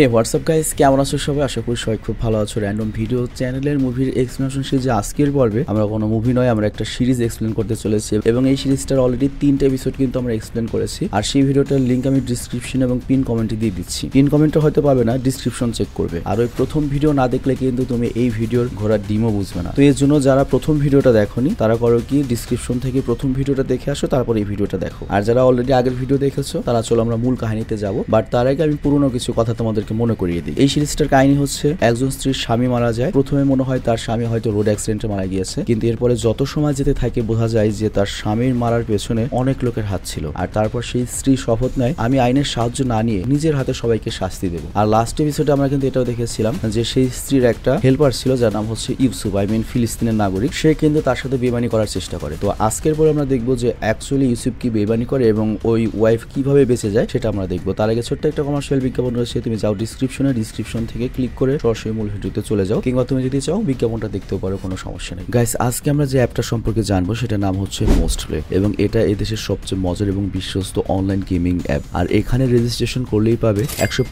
হে WhatsApp guys কেমন আছো সবাই আশা করি সবাই খুব ভালো আছো র্যান্ডম ভিডিও চ্যানেলের মুভির এক্সপ্লেনেশন সিরিজে আজকের পর্বে আমরা কোনো মুভি নয় আমরা একটা সিরিজ এক্সপ্লেন করতে চলেছি এবং এই সিরিজটার অলরেডি তিনটা এপিসোড কিন্তু আমরা এক্সপ্লেন করেছি আর সেই ভিডিওটার লিঙ্ক আমি ডিসক্রিপশন এবং পিন কমেন্টে দিয়ে দিচ্ছি পিন কমেন্টে হয়তো পাবে না ডিসক্রিপশন চেক করবে আর ওই প্রথম ভিডিও না দেখলে কিন্তু তুমি এই ভিডিওর ঘোরার ডিমও বুঝবে না তো এর জন্য যারা প্রথম ভিডিওটা দেখনি তারা করো কি ডিসক্রিপশন থেকে প্রথম ভিডিওটা দেখে আসো তারপর এই ভিডিওটা দেখো আর যারা অলরেডি আগের ভিডিও দেখেছো তারা চলো আমরা মূল কাহিনীতে যাবো বাট তার আগে আমি পুরনো কিছু কথা তোমাদের আপনাদেরকে মনে করিয়ে দিই এই সিরিজটার কাহিনী হচ্ছে একজন স্ত্রীর স্বামী মারা যায় প্রথমে মনে হয় তার স্বামী হয়তো রোড অ্যাক্সিডেন্টে মারা গিয়েছে কিন্তু এরপরে যত সময় যেতে থাকে বোঝা যায় যে তার স্বামীর মারার পেছনে অনেক লোকের হাত ছিল আর তারপর সেই স্ত্রী শপথ নেয় আমি আইনের সাহায্য না নিয়ে নিজের হাতে সবাইকে শাস্তি দেবো আর লাস্ট এপিসোডে আমরা কিন্তু এটাও দেখেছিলাম যে সেই স্ত্রীর একটা হেল্পার ছিল যার নাম হচ্ছে ইউসুফ আই মিন ফিলিস্তিনের নাগরিক সে কিন্তু তার সাথে বেমানি করার চেষ্টা করে তো আজকের পরে আমরা দেখবো যে অ্যাকচুয়ালি ইউসুফ কি বেমানি করে এবং ওই ওয়াইফ কিভাবে বেঁচে যায় সেটা আমরা দেখবো তার আগে ছোট্ট একটা কমার্শিয়াল বিজ্ঞাপন রয়েছে তুমি যাও ডিসক্রিপশনে ডিসক্রিপশন থেকে ক্লিক করে সরাসরি মূল ভিডিওতে চলে যাও কিংবা তুমি যদি চাও বিজ্ঞাপনটা দেখতেও পারো কোনো সমস্যা নেই গাইস আজকে আমরা যে অ্যাপটা সম্পর্কে জানবো সেটা নাম হচ্ছে মোস্ট প্লে এবং এটা এদেশের সবচেয়ে মজার এবং বিশ্বস্ত অনলাইন গেমিং অ্যাপ আর এখানে রেজিস্ট্রেশন করলেই পাবে একশো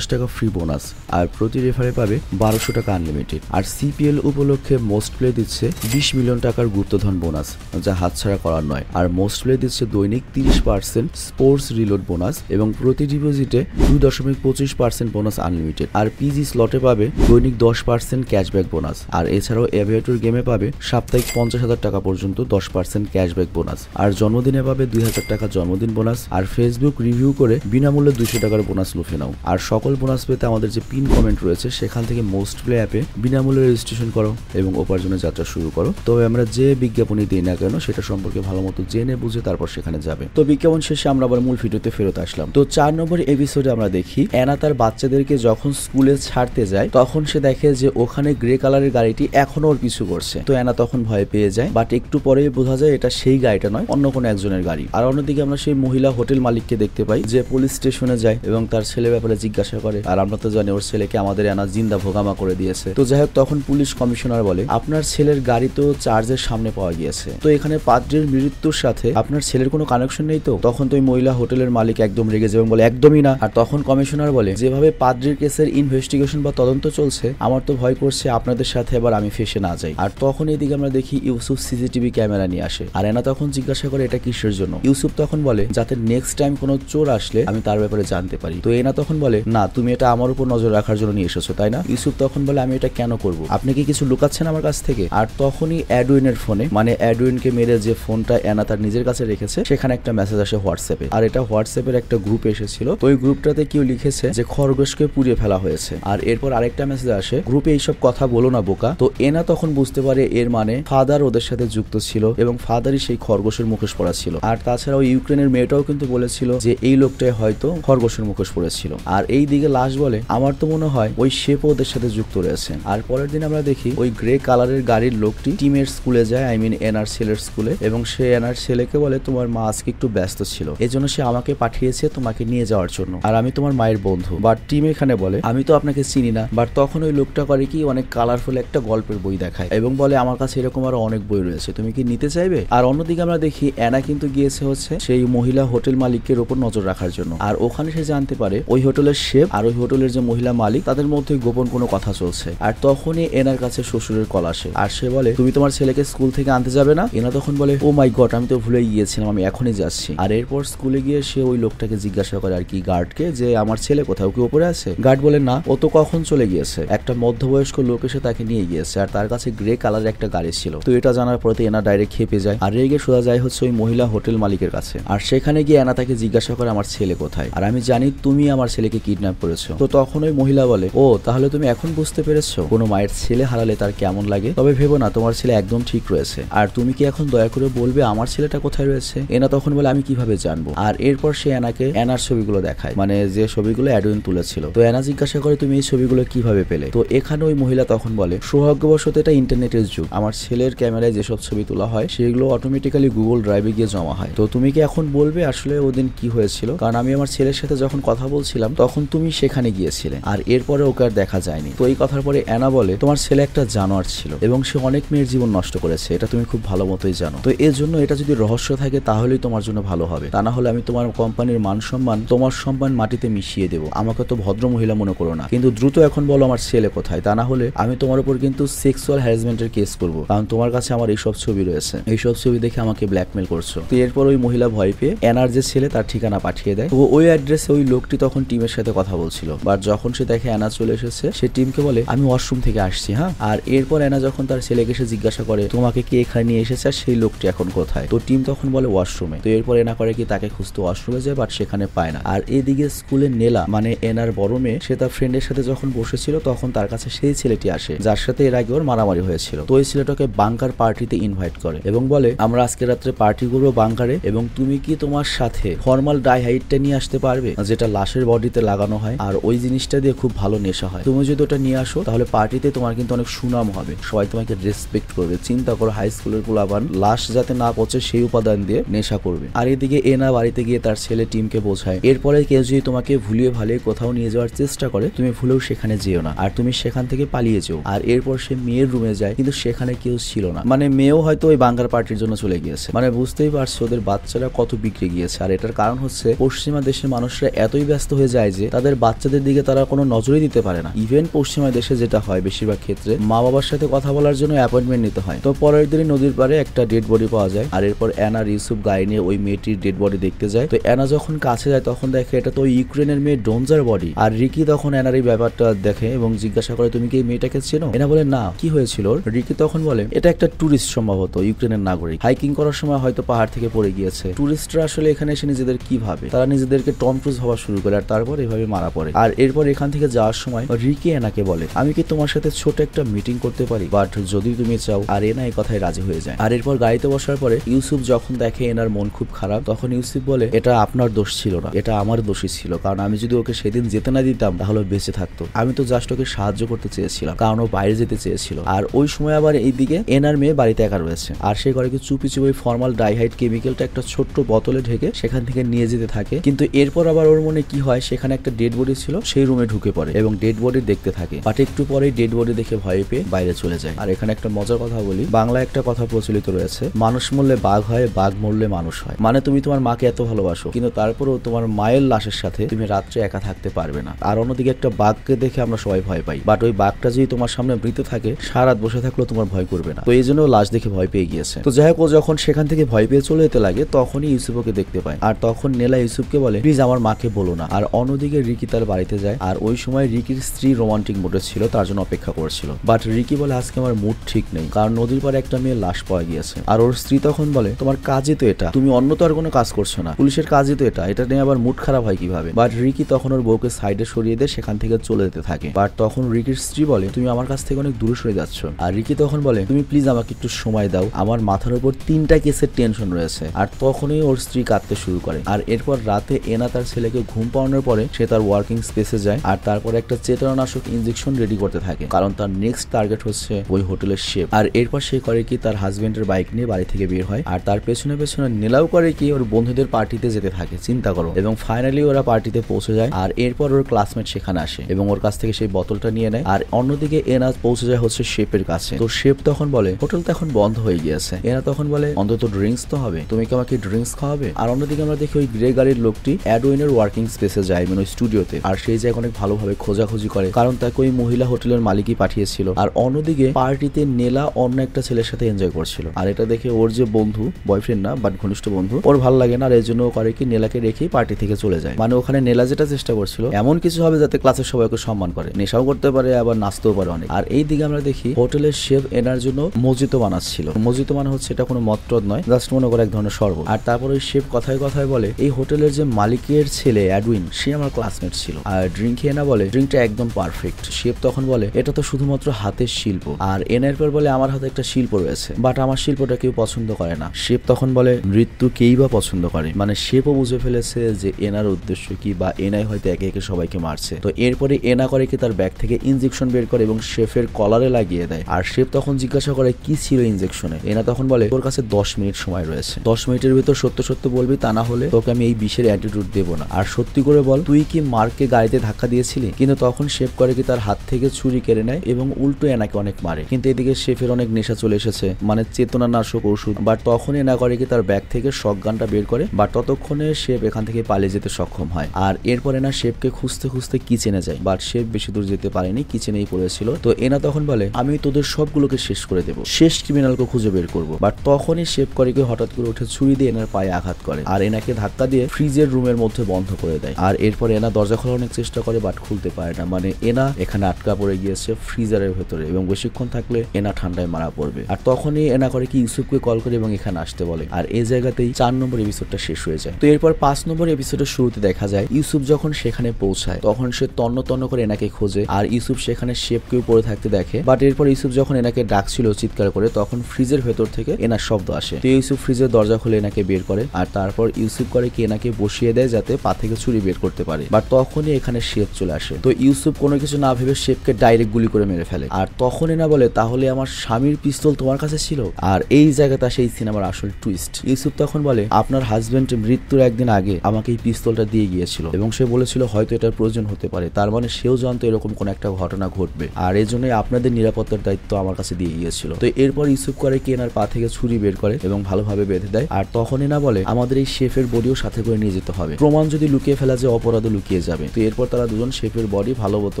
টাকা ফ্রি বোনাস আর প্রতি রেফারে পাবে বারোশো টাকা আনলিমিটেড আর সিপিএল উপলক্ষে মোস্ট প্লে দিচ্ছে বিশ মিলিয়ন টাকার গুপ্তধন বোনাস যা হাতছাড়া করার নয় আর মোস্ট প্লে দিচ্ছে দৈনিক তিরিশ পার্সেন্ট স্পোর্টস রিলোড বোনাস এবং প্রতি ডিপোজিটে দুই দশমিক পঁচিশ পার্সেন্ট বোনাস আনলিমিটেড আর পিজি স্লটে পাবে দৈনিক দশ পার্সেন্ট ক্যাশব্যাক বোনাস আর এছাড়াও অ্যাভিয়েটর গেমে পাবে সাপ্তাহিক পঞ্চাশ হাজার টাকা পর্যন্ত দশ পার্সেন্ট ক্যাশব্যাক বোনাস আর জন্মদিনে পাবে দুই হাজার টাকা জন্মদিন বোনাস আর ফেসবুক রিভিউ করে বিনামূল্যে দুশো টাকার বোনাস লুফে নাও আর সকল বোনাস পেতে আমাদের যে পিন কমেন্ট রয়েছে সেখান থেকে মোস্ট প্লে অ্যাপে বিনামূল্যে রেজিস্ট্রেশন করো এবং উপার্জনের যাত্রা শুরু করো তবে আমরা যে বিজ্ঞাপনই দিই না কেন সেটা সম্পর্কে ভালো মতো জেনে বুঝে তারপর সেখানে যাবে তো বিজ্ঞাপন শেষে আমরা আবার মূল ভিডিওতে ফেরত আসলাম তো চার নম্বর এপিসোডে আমরা দেখি অ্যানা তার বাচ্চা বাচ্চাদেরকে যখন স্কুলে ছাড়তে যায় তখন সে দেখে যে ওখানে গ্রে কালারের গাড়িটি এখনো ওর পিছু করছে তো অ্যানা তখন ভয় পেয়ে যায় বাট একটু পরে বোঝা যায় এটা সেই গাড়িটা নয় অন্য কোনো একজনের গাড়ি আর অন্যদিকে আমরা সেই মহিলা হোটেল মালিককে দেখতে পাই যে পুলিশ স্টেশনে যায় এবং তার ছেলে ব্যাপারে জিজ্ঞাসা করে আর আমরা তো জানি ওর ছেলেকে আমাদের অ্যানা জিন্দা ভোগামা করে দিয়েছে তো যাই হোক তখন পুলিশ কমিশনার বলে আপনার ছেলের গাড়ি তো চার্জের সামনে পাওয়া গিয়েছে তো এখানে পাত্রের মৃত্যুর সাথে আপনার ছেলের কোনো কানেকশন নেই তো তখন তো ওই মহিলা হোটেলের মালিক একদম রেগে যাবে বলে একদমই না আর তখন কমিশনার বলে যেভাবে পাদ্রির কেসের ইনভেস্টিগেশন বা তদন্ত চলছে আমার তো ভয় করছে আপনাদের সাথে এবার আমি ফেসে না যাই আর তখন এদিকে আমরা দেখি ইউসুফ সিসিটিভি ক্যামেরা নিয়ে আসে আর এনা তখন জিজ্ঞাসা করে এটা কিসের জন্য ইউসুফ তখন বলে যাতে নেক্সট টাইম কোনো চোর আসলে আমি তার ব্যাপারে জানতে পারি তো এনা তখন বলে না তুমি এটা আমার উপর নজর রাখার জন্য নিয়ে এসেছো তাই না ইউসুফ তখন বলে আমি এটা কেন করব আপনি কি কিছু লুকাচ্ছেন আমার কাছ থেকে আর তখনই অ্যাডুইনের ফোনে মানে অ্যাডুইনকে মেরে যে ফোনটা এনা তার নিজের কাছে রেখেছে সেখানে একটা মেসেজ আসে হোয়াটসঅ্যাপে আর এটা হোয়াটসঅ্যাপের একটা গ্রুপ এসেছিল তো ওই গ্রুপটাতে কেউ লিখেছে যে খরগ মুকেশকে পুড়িয়ে ফেলা হয়েছে আর এরপর আরেকটা মেসেজ আসে গ্রুপে এইসব কথা বলো না বোকা তো এনা তখন বুঝতে পারে এর মানে ফাদার ওদের সাথে যুক্ত ছিল এবং ফাদারই সেই খরগোশের মুখোশ পড়া ছিল আর তাছাড়াও ইউক্রেনের মেয়েটাও কিন্তু বলেছিল যে এই লোকটাই হয়তো খরগোশের মুখোশ পড়েছিল আর এই দিকে লাশ বলে আমার তো মনে হয় ওই শেপ ওদের সাথে যুক্ত রয়েছে আর পরের দিন আমরা দেখি ওই গ্রে কালারের গাড়ির লোকটি টিমের স্কুলে যায় আই মিন এনার ছেলের স্কুলে এবং সে এনার ছেলেকে বলে তোমার মা আজকে একটু ব্যস্ত ছিল এজন্য সে আমাকে পাঠিয়েছে তোমাকে নিয়ে যাওয়ার জন্য আর আমি তোমার মায়ের বন্ধু বাট টিম এখানে বলে আমি তো আপনাকে চিনি না বাট তখন ওই লোকটা করে কি অনেক কালারফুল একটা গল্পের বই দেখায় এবং বলে আমার কাছে এরকম আরো অনেক বই রয়েছে তুমি কি নিতে চাইবে আর অন্যদিকে আমরা দেখি অ্যানা কিন্তু গিয়েছে হচ্ছে সেই মহিলা হোটেল মালিকের ওপর নজর রাখার জন্য আর ওখানে সে জানতে পারে ওই হোটেলের শেফ আর ওই হোটেলের যে মহিলা মালিক তাদের মধ্যে গোপন কোনো কথা চলছে আর তখনই এনার কাছে শ্বশুরের কল আসে আর সে বলে তুমি তোমার ছেলেকে স্কুল থেকে আনতে যাবে না এনা তখন বলে ও মাই গড আমি তো ভুলে গিয়েছিলাম আমি এখনই যাচ্ছি আর এরপর স্কুলে গিয়ে সে ওই লোকটাকে জিজ্ঞাসা করে আর কি গার্ডকে যে আমার ছেলে কোথাও কি ওপরে করে আছে গার্ড বলে না ও তো কখন চলে গিয়েছে একটা মধ্যবয়স্ক লোক এসে তাকে নিয়ে গিয়েছে আর তার কাছে গ্রে কালার একটা গাড়ি ছিল তো এটা জানার পরে এনা ডাইরেক্ট খেপে যায় আর রেগে সোজা যায় হচ্ছে ওই মহিলা হোটেল মালিকের কাছে আর সেখানে গিয়ে এনা তাকে জিজ্ঞাসা করে আমার ছেলে কোথায় আর আমি জানি তুমি আমার ছেলেকে কিডন্যাপ করেছো তো তখন ওই মহিলা বলে ও তাহলে তুমি এখন বুঝতে পেরেছো কোনো মায়ের ছেলে হারালে তার কেমন লাগে তবে ভেবো না তোমার ছেলে একদম ঠিক রয়েছে আর তুমি কি এখন দয়া করে বলবে আমার ছেলেটা কোথায় রয়েছে এনা তখন বলে আমি কিভাবে জানবো আর এরপর সে এনাকে এনার ছবিগুলো দেখায় মানে যে ছবিগুলো অ্যাডুইন তুলেছে ছিল তো এনা জিজ্ঞাসা করে তুমি এই ছবিগুলো কিভাবে পেলে তো এখানে ওই মহিলা তখন বলে সৌভাগ্যবশত এটা ইন্টারনেটের যুগ আমার ছেলের ক্যামেরায় যেসব ছবি তোলা হয় সেগুলো অটোমেটিক্যালি গুগল ড্রাইভে গিয়ে জমা হয় তো তুমি কি এখন বলবে আসলে ওদিন কি হয়েছিল কারণ আমি আমার ছেলের সাথে যখন কথা বলছিলাম তখন তুমি সেখানে গিয়েছিলে আর এরপরে ওকে আর দেখা যায়নি তো এই কথার পরে অ্যানা বলে তোমার ছেলে একটা জানোয়ার ছিল এবং সে অনেক মেয়ের জীবন নষ্ট করেছে এটা তুমি খুব ভালো মতোই জানো তো এর জন্য এটা যদি রহস্য থাকে তাহলেই তোমার জন্য ভালো হবে তা না হলে আমি তোমার কোম্পানির মান সম্মান তোমার সম্মান মাটিতে মিশিয়ে দেবো আমাকে তো ভদ্র মহিলা মনে করো না কিন্তু দ্রুত এখন বলো আমার ছেলে কোথায় তা না হলে আমি তোমার উপর কিন্তু সেক্সুয়াল হ্যারাসমেন্টের কেস করব কারণ তোমার কাছে আমার এইসব ছবি রয়েছে এইসব ছবি দেখে আমাকে ব্ল্যাকমেল করছো তো এরপর ওই মহিলা ভয় পেয়ে এনার যে ছেলে তার ঠিকানা পাঠিয়ে দেয় তো ওই অ্যাড্রেসে ওই লোকটি তখন টিমের সাথে কথা বলছিল বাট যখন সে দেখে এনা চলে এসেছে সে টিমকে বলে আমি ওয়াশরুম থেকে আসছি হ্যাঁ আর এরপর এনা যখন তার ছেলেকে সে জিজ্ঞাসা করে তোমাকে কে এখানে নিয়ে এসেছে আর সেই লোকটি এখন কোথায় তো টিম তখন বলে ওয়াশরুমে তো এরপর এনা করে কি তাকে খুঁজতে ওয়াশরুমে যায় বাট সেখানে পায় না আর এদিকে স্কুলে নেলা মানে এনা রায়নার বরমে সে তার ফ্রেন্ডের সাথে যখন বসেছিল তখন তার কাছে সেই ছেলেটি আসে যার সাথে এর আগে ওর মারামারি হয়েছিল তো ওই ছেলেটাকে বাংকার পার্টিতে ইনভাইট করে এবং বলে আমরা আজকে রাত্রে পার্টি করবো বাংকারে এবং তুমি কি তোমার সাথে ফর্মাল হাইটটা নিয়ে আসতে পারবে যেটা লাশের বডিতে লাগানো হয় আর ওই জিনিসটা দিয়ে খুব ভালো নেশা হয় তুমি যদি ওটা নিয়ে আসো তাহলে পার্টিতে তোমার কিন্তু অনেক সুনাম হবে সবাই তোমাকে রেসপেক্ট করবে চিন্তা করো হাই স্কুলের আবার লাশ যাতে না পচে সেই উপাদান দিয়ে নেশা করবে আর এদিকে এনা বাড়িতে গিয়ে তার ছেলে টিমকে বোঝায় এরপরে কেউ যদি তোমাকে ভুলিয়ে ভালিয়ে কোথাও কোথাও নিয়ে যাওয়ার চেষ্টা করে তুমি ভুলেও সেখানে যেও না আর তুমি সেখান থেকে পালিয়ে যেও আর এরপর সে মেয়ের রুমে যায় কিন্তু সেখানে কেউ ছিল না মানে মেয়েও হয়তো ওই বাঙ্গার পার্টির জন্য চলে গিয়েছে মানে বুঝতেই পারছো ওদের বাচ্চারা কত বিগড়ে গিয়েছে আর এটার কারণ হচ্ছে পশ্চিমা দেশের মানুষরা এতই ব্যস্ত হয়ে যায় যে তাদের বাচ্চাদের দিকে তারা কোনো নজরই দিতে পারে না ইভেন পশ্চিমা দেশে যেটা হয় বেশিরভাগ ক্ষেত্রে মা বাবার সাথে কথা বলার জন্য অ্যাপয়েন্টমেন্ট নিতে হয় তো পরের দিনই নদীর পারে একটা ডেড বডি পাওয়া যায় আর এরপর অ্যানার ইউসুফ গায়ে নিয়ে ওই মেয়েটির ডেড বডি দেখতে যায় তো অ্যানা যখন কাছে যায় তখন দেখে এটা তো ইউক্রেনের মেয়ে ডোনজার বডি বডি আর রিকি তখন এনার এই ব্যাপারটা দেখে এবং জিজ্ঞাসা করে তুমি কি এই মেয়েটাকে চেনো এনা বলে না কি হয়েছিল রিকি তখন বলে এটা একটা টুরিস্ট সম্ভবত ইউক্রেনের নাগরিক হাইকিং করার সময় হয়তো পাহাড় থেকে পড়ে গিয়েছে টুরিস্টরা আসলে এখানে এসে নিজেদের কি ভাবে তারা নিজেদেরকে টম ক্রুজ হওয়া শুরু করে আর তারপর এভাবে মারা পড়ে আর এরপর এখান থেকে যাওয়ার সময় রিকি এনাকে বলে আমি কি তোমার সাথে ছোট একটা মিটিং করতে পারি বাট যদি তুমি চাও আর এনা এই কথায় রাজি হয়ে যায় আর এরপর গাড়িতে বসার পরে ইউসুফ যখন দেখে এনার মন খুব খারাপ তখন ইউসুফ বলে এটা আপনার দোষ ছিল না এটা আমার দোষী ছিল কারণ আমি যদি ওকে সেদিন যেতে না দিতাম তাহলে বেঁচে থাকতো আমি তো জাস্ট ওকে সাহায্য করতে চেয়েছিলাম কারণ ও বাইরে যেতে চেয়েছিল আর ওই সময় আবার এইদিকে এনার মেয়ে বাড়িতে একা রয়েছে আর সে ঘরে চুপি চুপি ফর্মাল ডাইহাইড কেমিক্যালটা একটা ছোট্ট বোতলে ঢেকে সেখান থেকে নিয়ে যেতে থাকে কিন্তু এরপর আবার ওর মনে কি হয় সেখানে একটা ডেড বডি ছিল সেই রুমে ঢুকে পড়ে এবং ডেড বডি দেখতে থাকে বাট একটু পরে ডেড বডি দেখে ভয় পেয়ে বাইরে চলে যায় আর এখানে একটা মজার কথা বলি বাংলায় একটা কথা প্রচলিত রয়েছে মানুষ মূল্যে বাঘ হয় বাঘ মূল্যে মানুষ হয় মানে তুমি তোমার মাকে এত ভালোবাসো কিন্তু তারপরেও তোমার মায়ের লাশের সাথে তুমি রাত্রে একা থাকতে পারো পারবে না আর অন্যদিকে একটা বাঘকে দেখে আমরা সবাই ভয় পাই বাট ওই বাঘটা যদি তোমার সামনে মৃত থাকে সারাত বসে থাকলেও তোমার ভয় করবে না তো এই জন্য লাশ দেখে ভয় পেয়ে গিয়েছে তো যাই হোক ও যখন সেখান থেকে ভয় পেয়ে চলে যেতে লাগে তখনই ইউসুফকে দেখতে পায় আর তখন নেলা ইউসুফকে বলে প্লিজ আমার মাকে বলো না আর অন্যদিকে রিকি তার বাড়িতে যায় আর ওই সময় রিকির স্ত্রী রোমান্টিক মোডে ছিল তার জন্য অপেক্ষা করছিল বাট রিকি বলে আজকে আমার মুড ঠিক নেই কারণ নদীর পারে একটা মেয়ে লাশ পাওয়া গিয়েছে আর ওর স্ত্রী তখন বলে তোমার কাজই তো এটা তুমি অন্য তো আর কোনো কাজ করছো না পুলিশের কাজই তো এটা এটা নিয়ে আবার মুড খারাপ হয় কিভাবে বাট রিকি তখন ওর বউকে সাইডে সরিয়ে দিয়ে সেখান থেকে চলে যেতে থাকে বাট তখন রিকির স্ত্রী বলে তুমি আমার কাছ থেকে অনেক দূরে সরে যাচ্ছ আর রিকি তখন বলে তুমি প্লিজ আমাকে একটু সময় দাও আমার মাথার উপর তিনটা কেসের টেনশন রয়েছে আর তখনই ওর স্ত্রী কাঁদতে শুরু করে আর এরপর রাতে এনা তার ছেলেকে ঘুম পাওয়ানোর পরে সে তার ওয়ার্কিং স্পেসে যায় আর তারপরে একটা চেতনানাশক ইঞ্জেকশন রেডি করতে থাকে কারণ তার নেক্সট টার্গেট হচ্ছে ওই হোটেলের শেপ আর এরপর সে করে কি তার হাজবেন্ডের বাইক নিয়ে বাড়ি থেকে বের হয় আর তার পেছনে পেছনে নিলাও করে কি ওর বন্ধুদের পার্টিতে যেতে থাকে চিন্তা করো এবং ফাইনালি ওরা পার্টিতে পৌঁছে যায় আর এরপর পর ওর ক্লাসমেট সেখানে আসে এবং ওর কাছ থেকে সেই বোতলটা নিয়ে নেয় আর অন্যদিকে এনা পৌঁছে যায় হচ্ছে শেপের কাছে তো শেপ তখন বলে হোটেল তো এখন বন্ধ হয়ে গিয়েছে এনা তখন বলে অন্তত ড্রিঙ্কস তো হবে তুমি কি আমাকে ড্রিঙ্কস খাওয়াবে আর অন্যদিকে আমরা দেখি ওই গ্রে গাড়ির লোকটি অ্যাডওয়েনের ওয়ার্কিং স্পেসে যায় মানে ওই স্টুডিওতে আর সেই জায়গায় অনেক ভালোভাবে খোঁজাখুঁজি করে কারণ তাকে ওই মহিলা হোটেলের মালিকই পাঠিয়েছিল আর অন্যদিকে পার্টিতে নেলা অন্য একটা ছেলের সাথে এনজয় করছিল আর এটা দেখে ওর যে বন্ধু বয়ফ্রেন্ড না বাট ঘনিষ্ঠ বন্ধু ওর ভালো লাগে না আর এই জন্য করে কি নেলাকে রেখেই পার্টি থেকে চলে যায় মানে ওখানে নেলা যেটা চেষ্টা করছিল এমন কিছু হবে যাতে ক্লাসের সবাইকে সম্মান করে নেশাও করতে পারে আবার নাচতেও পারে অনেক আর এই দিকে আমরা দেখি হোটেলের শেফ এনার জন্য মজিত বানাচ্ছিল মজিত মানে হচ্ছে এটা কোনো মত্রদ নয় জাস্ট মনে করে এক ধরনের শরবত আর তারপর ওই শেফ কথায় কথায় বলে এই হোটেলের যে মালিকের ছেলে অ্যাডউইন সে আমার ক্লাসমেট ছিল আর ড্রিঙ্ক এনা বলে ড্রিঙ্কটা একদম পারফেক্ট শেফ তখন বলে এটা তো শুধুমাত্র হাতের শিল্প আর এনার পর বলে আমার হাতে একটা শিল্প রয়েছে বাট আমার শিল্পটা কেউ পছন্দ করে না শেফ তখন বলে মৃত্যু কেই বা পছন্দ করে মানে শেপও বুঝে ফেলেছে যে এনার উদ্দেশ্য কি বা এনাই হয়তো একে একে সবাইকে মারছে তো এরপরে এ না করে কি তার ব্যাগ থেকে ইনজেকশন বের করে এবং শেফের কলারে লাগিয়ে দেয় আর শেফ তখন জিজ্ঞাসা করে কি ছিল ইনজেকশনে এনা তখন বলে তোর কাছে দশ মিনিট সময় রয়েছে দশ মিনিটের ভিতর সত্য সত্য বলবি তা না হলে তোকে আমি এই বিষের অ্যাটিটিউড দেবো না আর সত্যি করে বল তুই কি মার্কে গাড়িতে ধাক্কা দিয়েছিলি কিন্তু তখন শেফ করে কি তার হাত থেকে ছুরি কেড়ে নেয় এবং উল্টো এনাকে অনেক মারে কিন্তু এদিকে শেফের অনেক নেশা চলে এসেছে মানে চেতনা নাশক ওষুধ বা তখন এনা করে কি তার ব্যাগ থেকে গানটা বের করে বা ততক্ষণে শেফ এখান থেকে পালিয়ে যেতে সক্ষম হয় আর এরপরে না শেফ লোককে খুঁজতে খুঁজতে কিচেনে যায় বাট সে বেশি দূর যেতে পারেনি কিচেনেই পড়েছিল তো এনা তখন বলে আমি তোদের সবগুলোকে শেষ করে দেব শেষ ক্রিমিনালকে খুঁজে বের করব বাট তখনই শেপ করিকে হঠাৎ করে উঠে ছুরি দিয়ে এনার পায়ে আঘাত করে আর এনাকে ধাক্কা দিয়ে ফ্রিজের রুমের মধ্যে বন্ধ করে দেয় আর এরপর এনা দরজা খোলার অনেক চেষ্টা করে বাট খুলতে পারে না মানে এনা এখানে আটকা পড়ে গিয়েছে ফ্রিজারের ভেতরে এবং বেশিক্ষণ থাকলে এনা ঠান্ডায় মারা পড়বে আর তখনই এনা করে কি ইউসুফকে কল করে এবং এখানে আসতে বলে আর এই জায়গাতেই চার নম্বর এপিসোডটা শেষ হয়ে যায় তো এরপর পাঁচ নম্বর এপিসোডের শুরুতে দেখা যায় ইউসুফ যখন সেখানে পৌঁছায় তখন সে তন্ন তন্ন করে এনাকে খোঁজে আর ইউসুফ সেখানে শেপকেও পড়ে থাকতে দেখে বাট এরপর ইউসুফ যখন এনাকে ডাকছিল চিৎকার করে তখন ফ্রিজের ভেতর থেকে এনার শব্দ আসে তো ইউসুফ ফ্রিজের দরজা খুলে এনাকে বের করে আর তারপর ইউসুফ করে কি এনাকে বসিয়ে দেয় যাতে পা থেকে ছুরি বের করতে পারে বাট তখনই এখানে শেপ চলে আসে তো ইউসুফ কোনো কিছু না ভেবে শেপকে ডাইরেক্ট গুলি করে মেরে ফেলে আর তখন এনা বলে তাহলে আমার স্বামীর পিস্তল তোমার কাছে ছিল আর এই জায়গাটা সেই সিনেমার আসল টুইস্ট ইউসুফ তখন বলে আপনার হাজবেন্ড মৃত্যুর একদিন আগে আমাকে এই পিস্তলটা দিয়ে গিয়েছিল এবং সে বলেছিল হয় হয়তো এটার প্রয়োজন হতে পারে তার মানে সেও জানতো এরকম কোনো একটা ঘটনা ঘটবে আর এই জন্যই আপনাদের নিরাপত্তার দায়িত্ব আমার কাছে দিয়ে গিয়েছিল তো এরপর ইউসুফ করে কেনার পা থেকে ছুরি বের করে এবং ভালোভাবে বেঁধে দেয় আর তখন না বলে আমাদের এই শেফের বডিও সাথে করে নিয়ে যেতে হবে প্রমাণ যদি লুকিয়ে ফেলা যায় অপরাধও লুকিয়ে যাবে তো এরপর তারা দুজন শেফের বডি ভালো মতো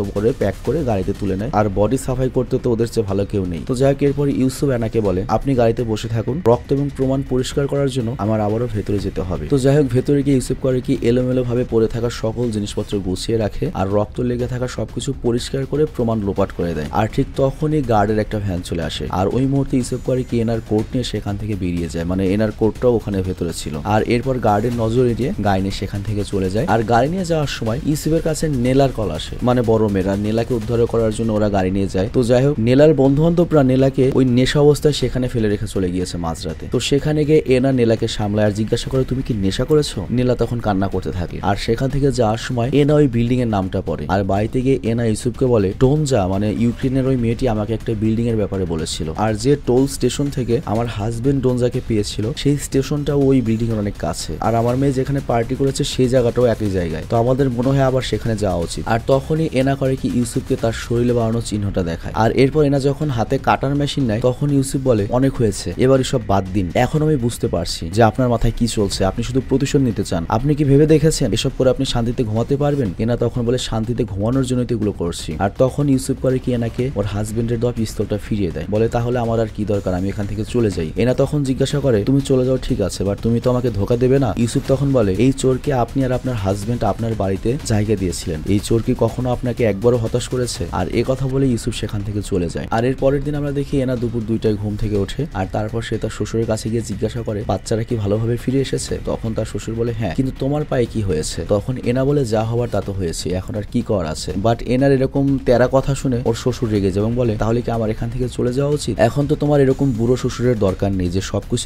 করে প্যাক করে গাড়িতে তুলে নেয় আর বডি সাফাই করতে তো ওদের চেয়ে ভালো কেউ নেই তো যাই হোক এরপর ইউসুফ এনাকে বলে আপনি গাড়িতে বসে থাকুন রক্ত এবং প্রমাণ পরিষ্কার করার জন্য আমার আবারও ভেতরে যেতে হবে তো যাই হোক ভেতরে গিয়ে ইউসুফ করে কি এলোমেলো ভাবে পড়ে থাকা সকল জিনিসপত্র জিনিসপত্র গুছিয়ে রাখে আর রক্ত লেগে থাকা সবকিছু পরিষ্কার করে প্রমাণ লোপাট করে দেয় আর ঠিক তখনই গার্ডের একটা ভ্যান চলে আসে আর ওই মুহূর্তে ইসেফ পারি কি এনার কোর্ট নিয়ে সেখান থেকে বেরিয়ে যায় মানে এনার কোর্টটাও ওখানে ভেতরে ছিল আর এরপর গার্ডের নজর এড়িয়ে গাইনে সেখান থেকে চলে যায় আর গাড়ি নিয়ে যাওয়ার সময় ইসেফের কাছে নেলার কল আসে মানে বড় মেয়েরা নেলাকে উদ্ধার করার জন্য ওরা গাড়ি নিয়ে যায় তো যাই হোক নেলার বন্ধু বান্ধবরা নেলাকে ওই নেশা অবস্থায় সেখানে ফেলে রেখে চলে গিয়েছে মাঝরাতে তো সেখানে গিয়ে এনা নেলাকে সামলায় আর জিজ্ঞাসা করে তুমি কি নেশা করেছো নেলা তখন কান্না করতে থাকে আর সেখান থেকে যাওয়ার সময় এনা ওই বিল্ডিং এর নামটা পড়ে আর বাড়িতে গিয়ে এনা ইউসুফকে বলে টোনজা মানে ইউক্রেনের ওই মেয়েটি আমাকে একটা বিল্ডিং এর ব্যাপারে বলেছিল আর যে টোল স্টেশন থেকে আমার হাজবেন্ড টোনজাকে পেয়েছিল সেই স্টেশনটা ওই বিল্ডিং এর অনেক কাছে আর আমার মেয়ে যেখানে পার্টি করেছে সেই জায়গাটাও একই জায়গায় তো আমাদের মনে হয় আবার সেখানে যাওয়া উচিত আর তখনই এনা করে কি ইউসুফকে তার শরীরে বাড়ানোর চিহ্নটা দেখায় আর এরপর এনা যখন হাতে কাটার মেশিন নেয় তখন ইউসুফ বলে অনেক হয়েছে এবার এসব বাদ দিন এখন আমি বুঝতে পারছি যে আপনার মাথায় কি চলছে আপনি শুধু প্রতিশোধ নিতে চান আপনি কি ভেবে দেখেছেন এসব করে আপনি শান্তিতে ঘুমাতে পারেন পারবেন এনা তখন বলে শান্তিতে ঘুমানোর জন্য তো এগুলো করছি আর তখন ইউসুফ করে কি এনাকে ওর হাজবেন্ডের দেওয়া পিস্তলটা ফিরিয়ে দেয় বলে তাহলে আমার আর কি দরকার আমি এখান থেকে চলে যাই এনা তখন জিজ্ঞাসা করে তুমি চলে যাও ঠিক আছে বাট তুমি তো আমাকে ধোকা দেবে না ইউসুফ তখন বলে এই চোরকে আপনি আর আপনার হাজবেন্ড আপনার বাড়িতে জায়গা দিয়েছিলেন এই চোর কি কখনো আপনাকে একবারও হতাশ করেছে আর এ কথা বলে ইউসুফ সেখান থেকে চলে যায় আর এর পরের দিন আমরা দেখি এনা দুপুর দুইটায় ঘুম থেকে ওঠে আর তারপর সে তার শ্বশুরের কাছে গিয়ে জিজ্ঞাসা করে বাচ্চারা কি ভালোভাবে ফিরে এসেছে তখন তার শ্বশুর বলে হ্যাঁ কিন্তু তোমার পায়ে কি হয়েছে তখন এনা বলে যা হওয়ার বাবার তা তো হয়েছে এখন আর কি কর আছে বাট এনার এরকম তেরা কথা শুনে ওর শ্বশুর রেগে যায় এবং বলে তাহলে কি আমার এখান থেকে চলে যাওয়া উচিত এখন তো তোমার এরকম বুড়ো শ্বশুরের দরকার নেই যে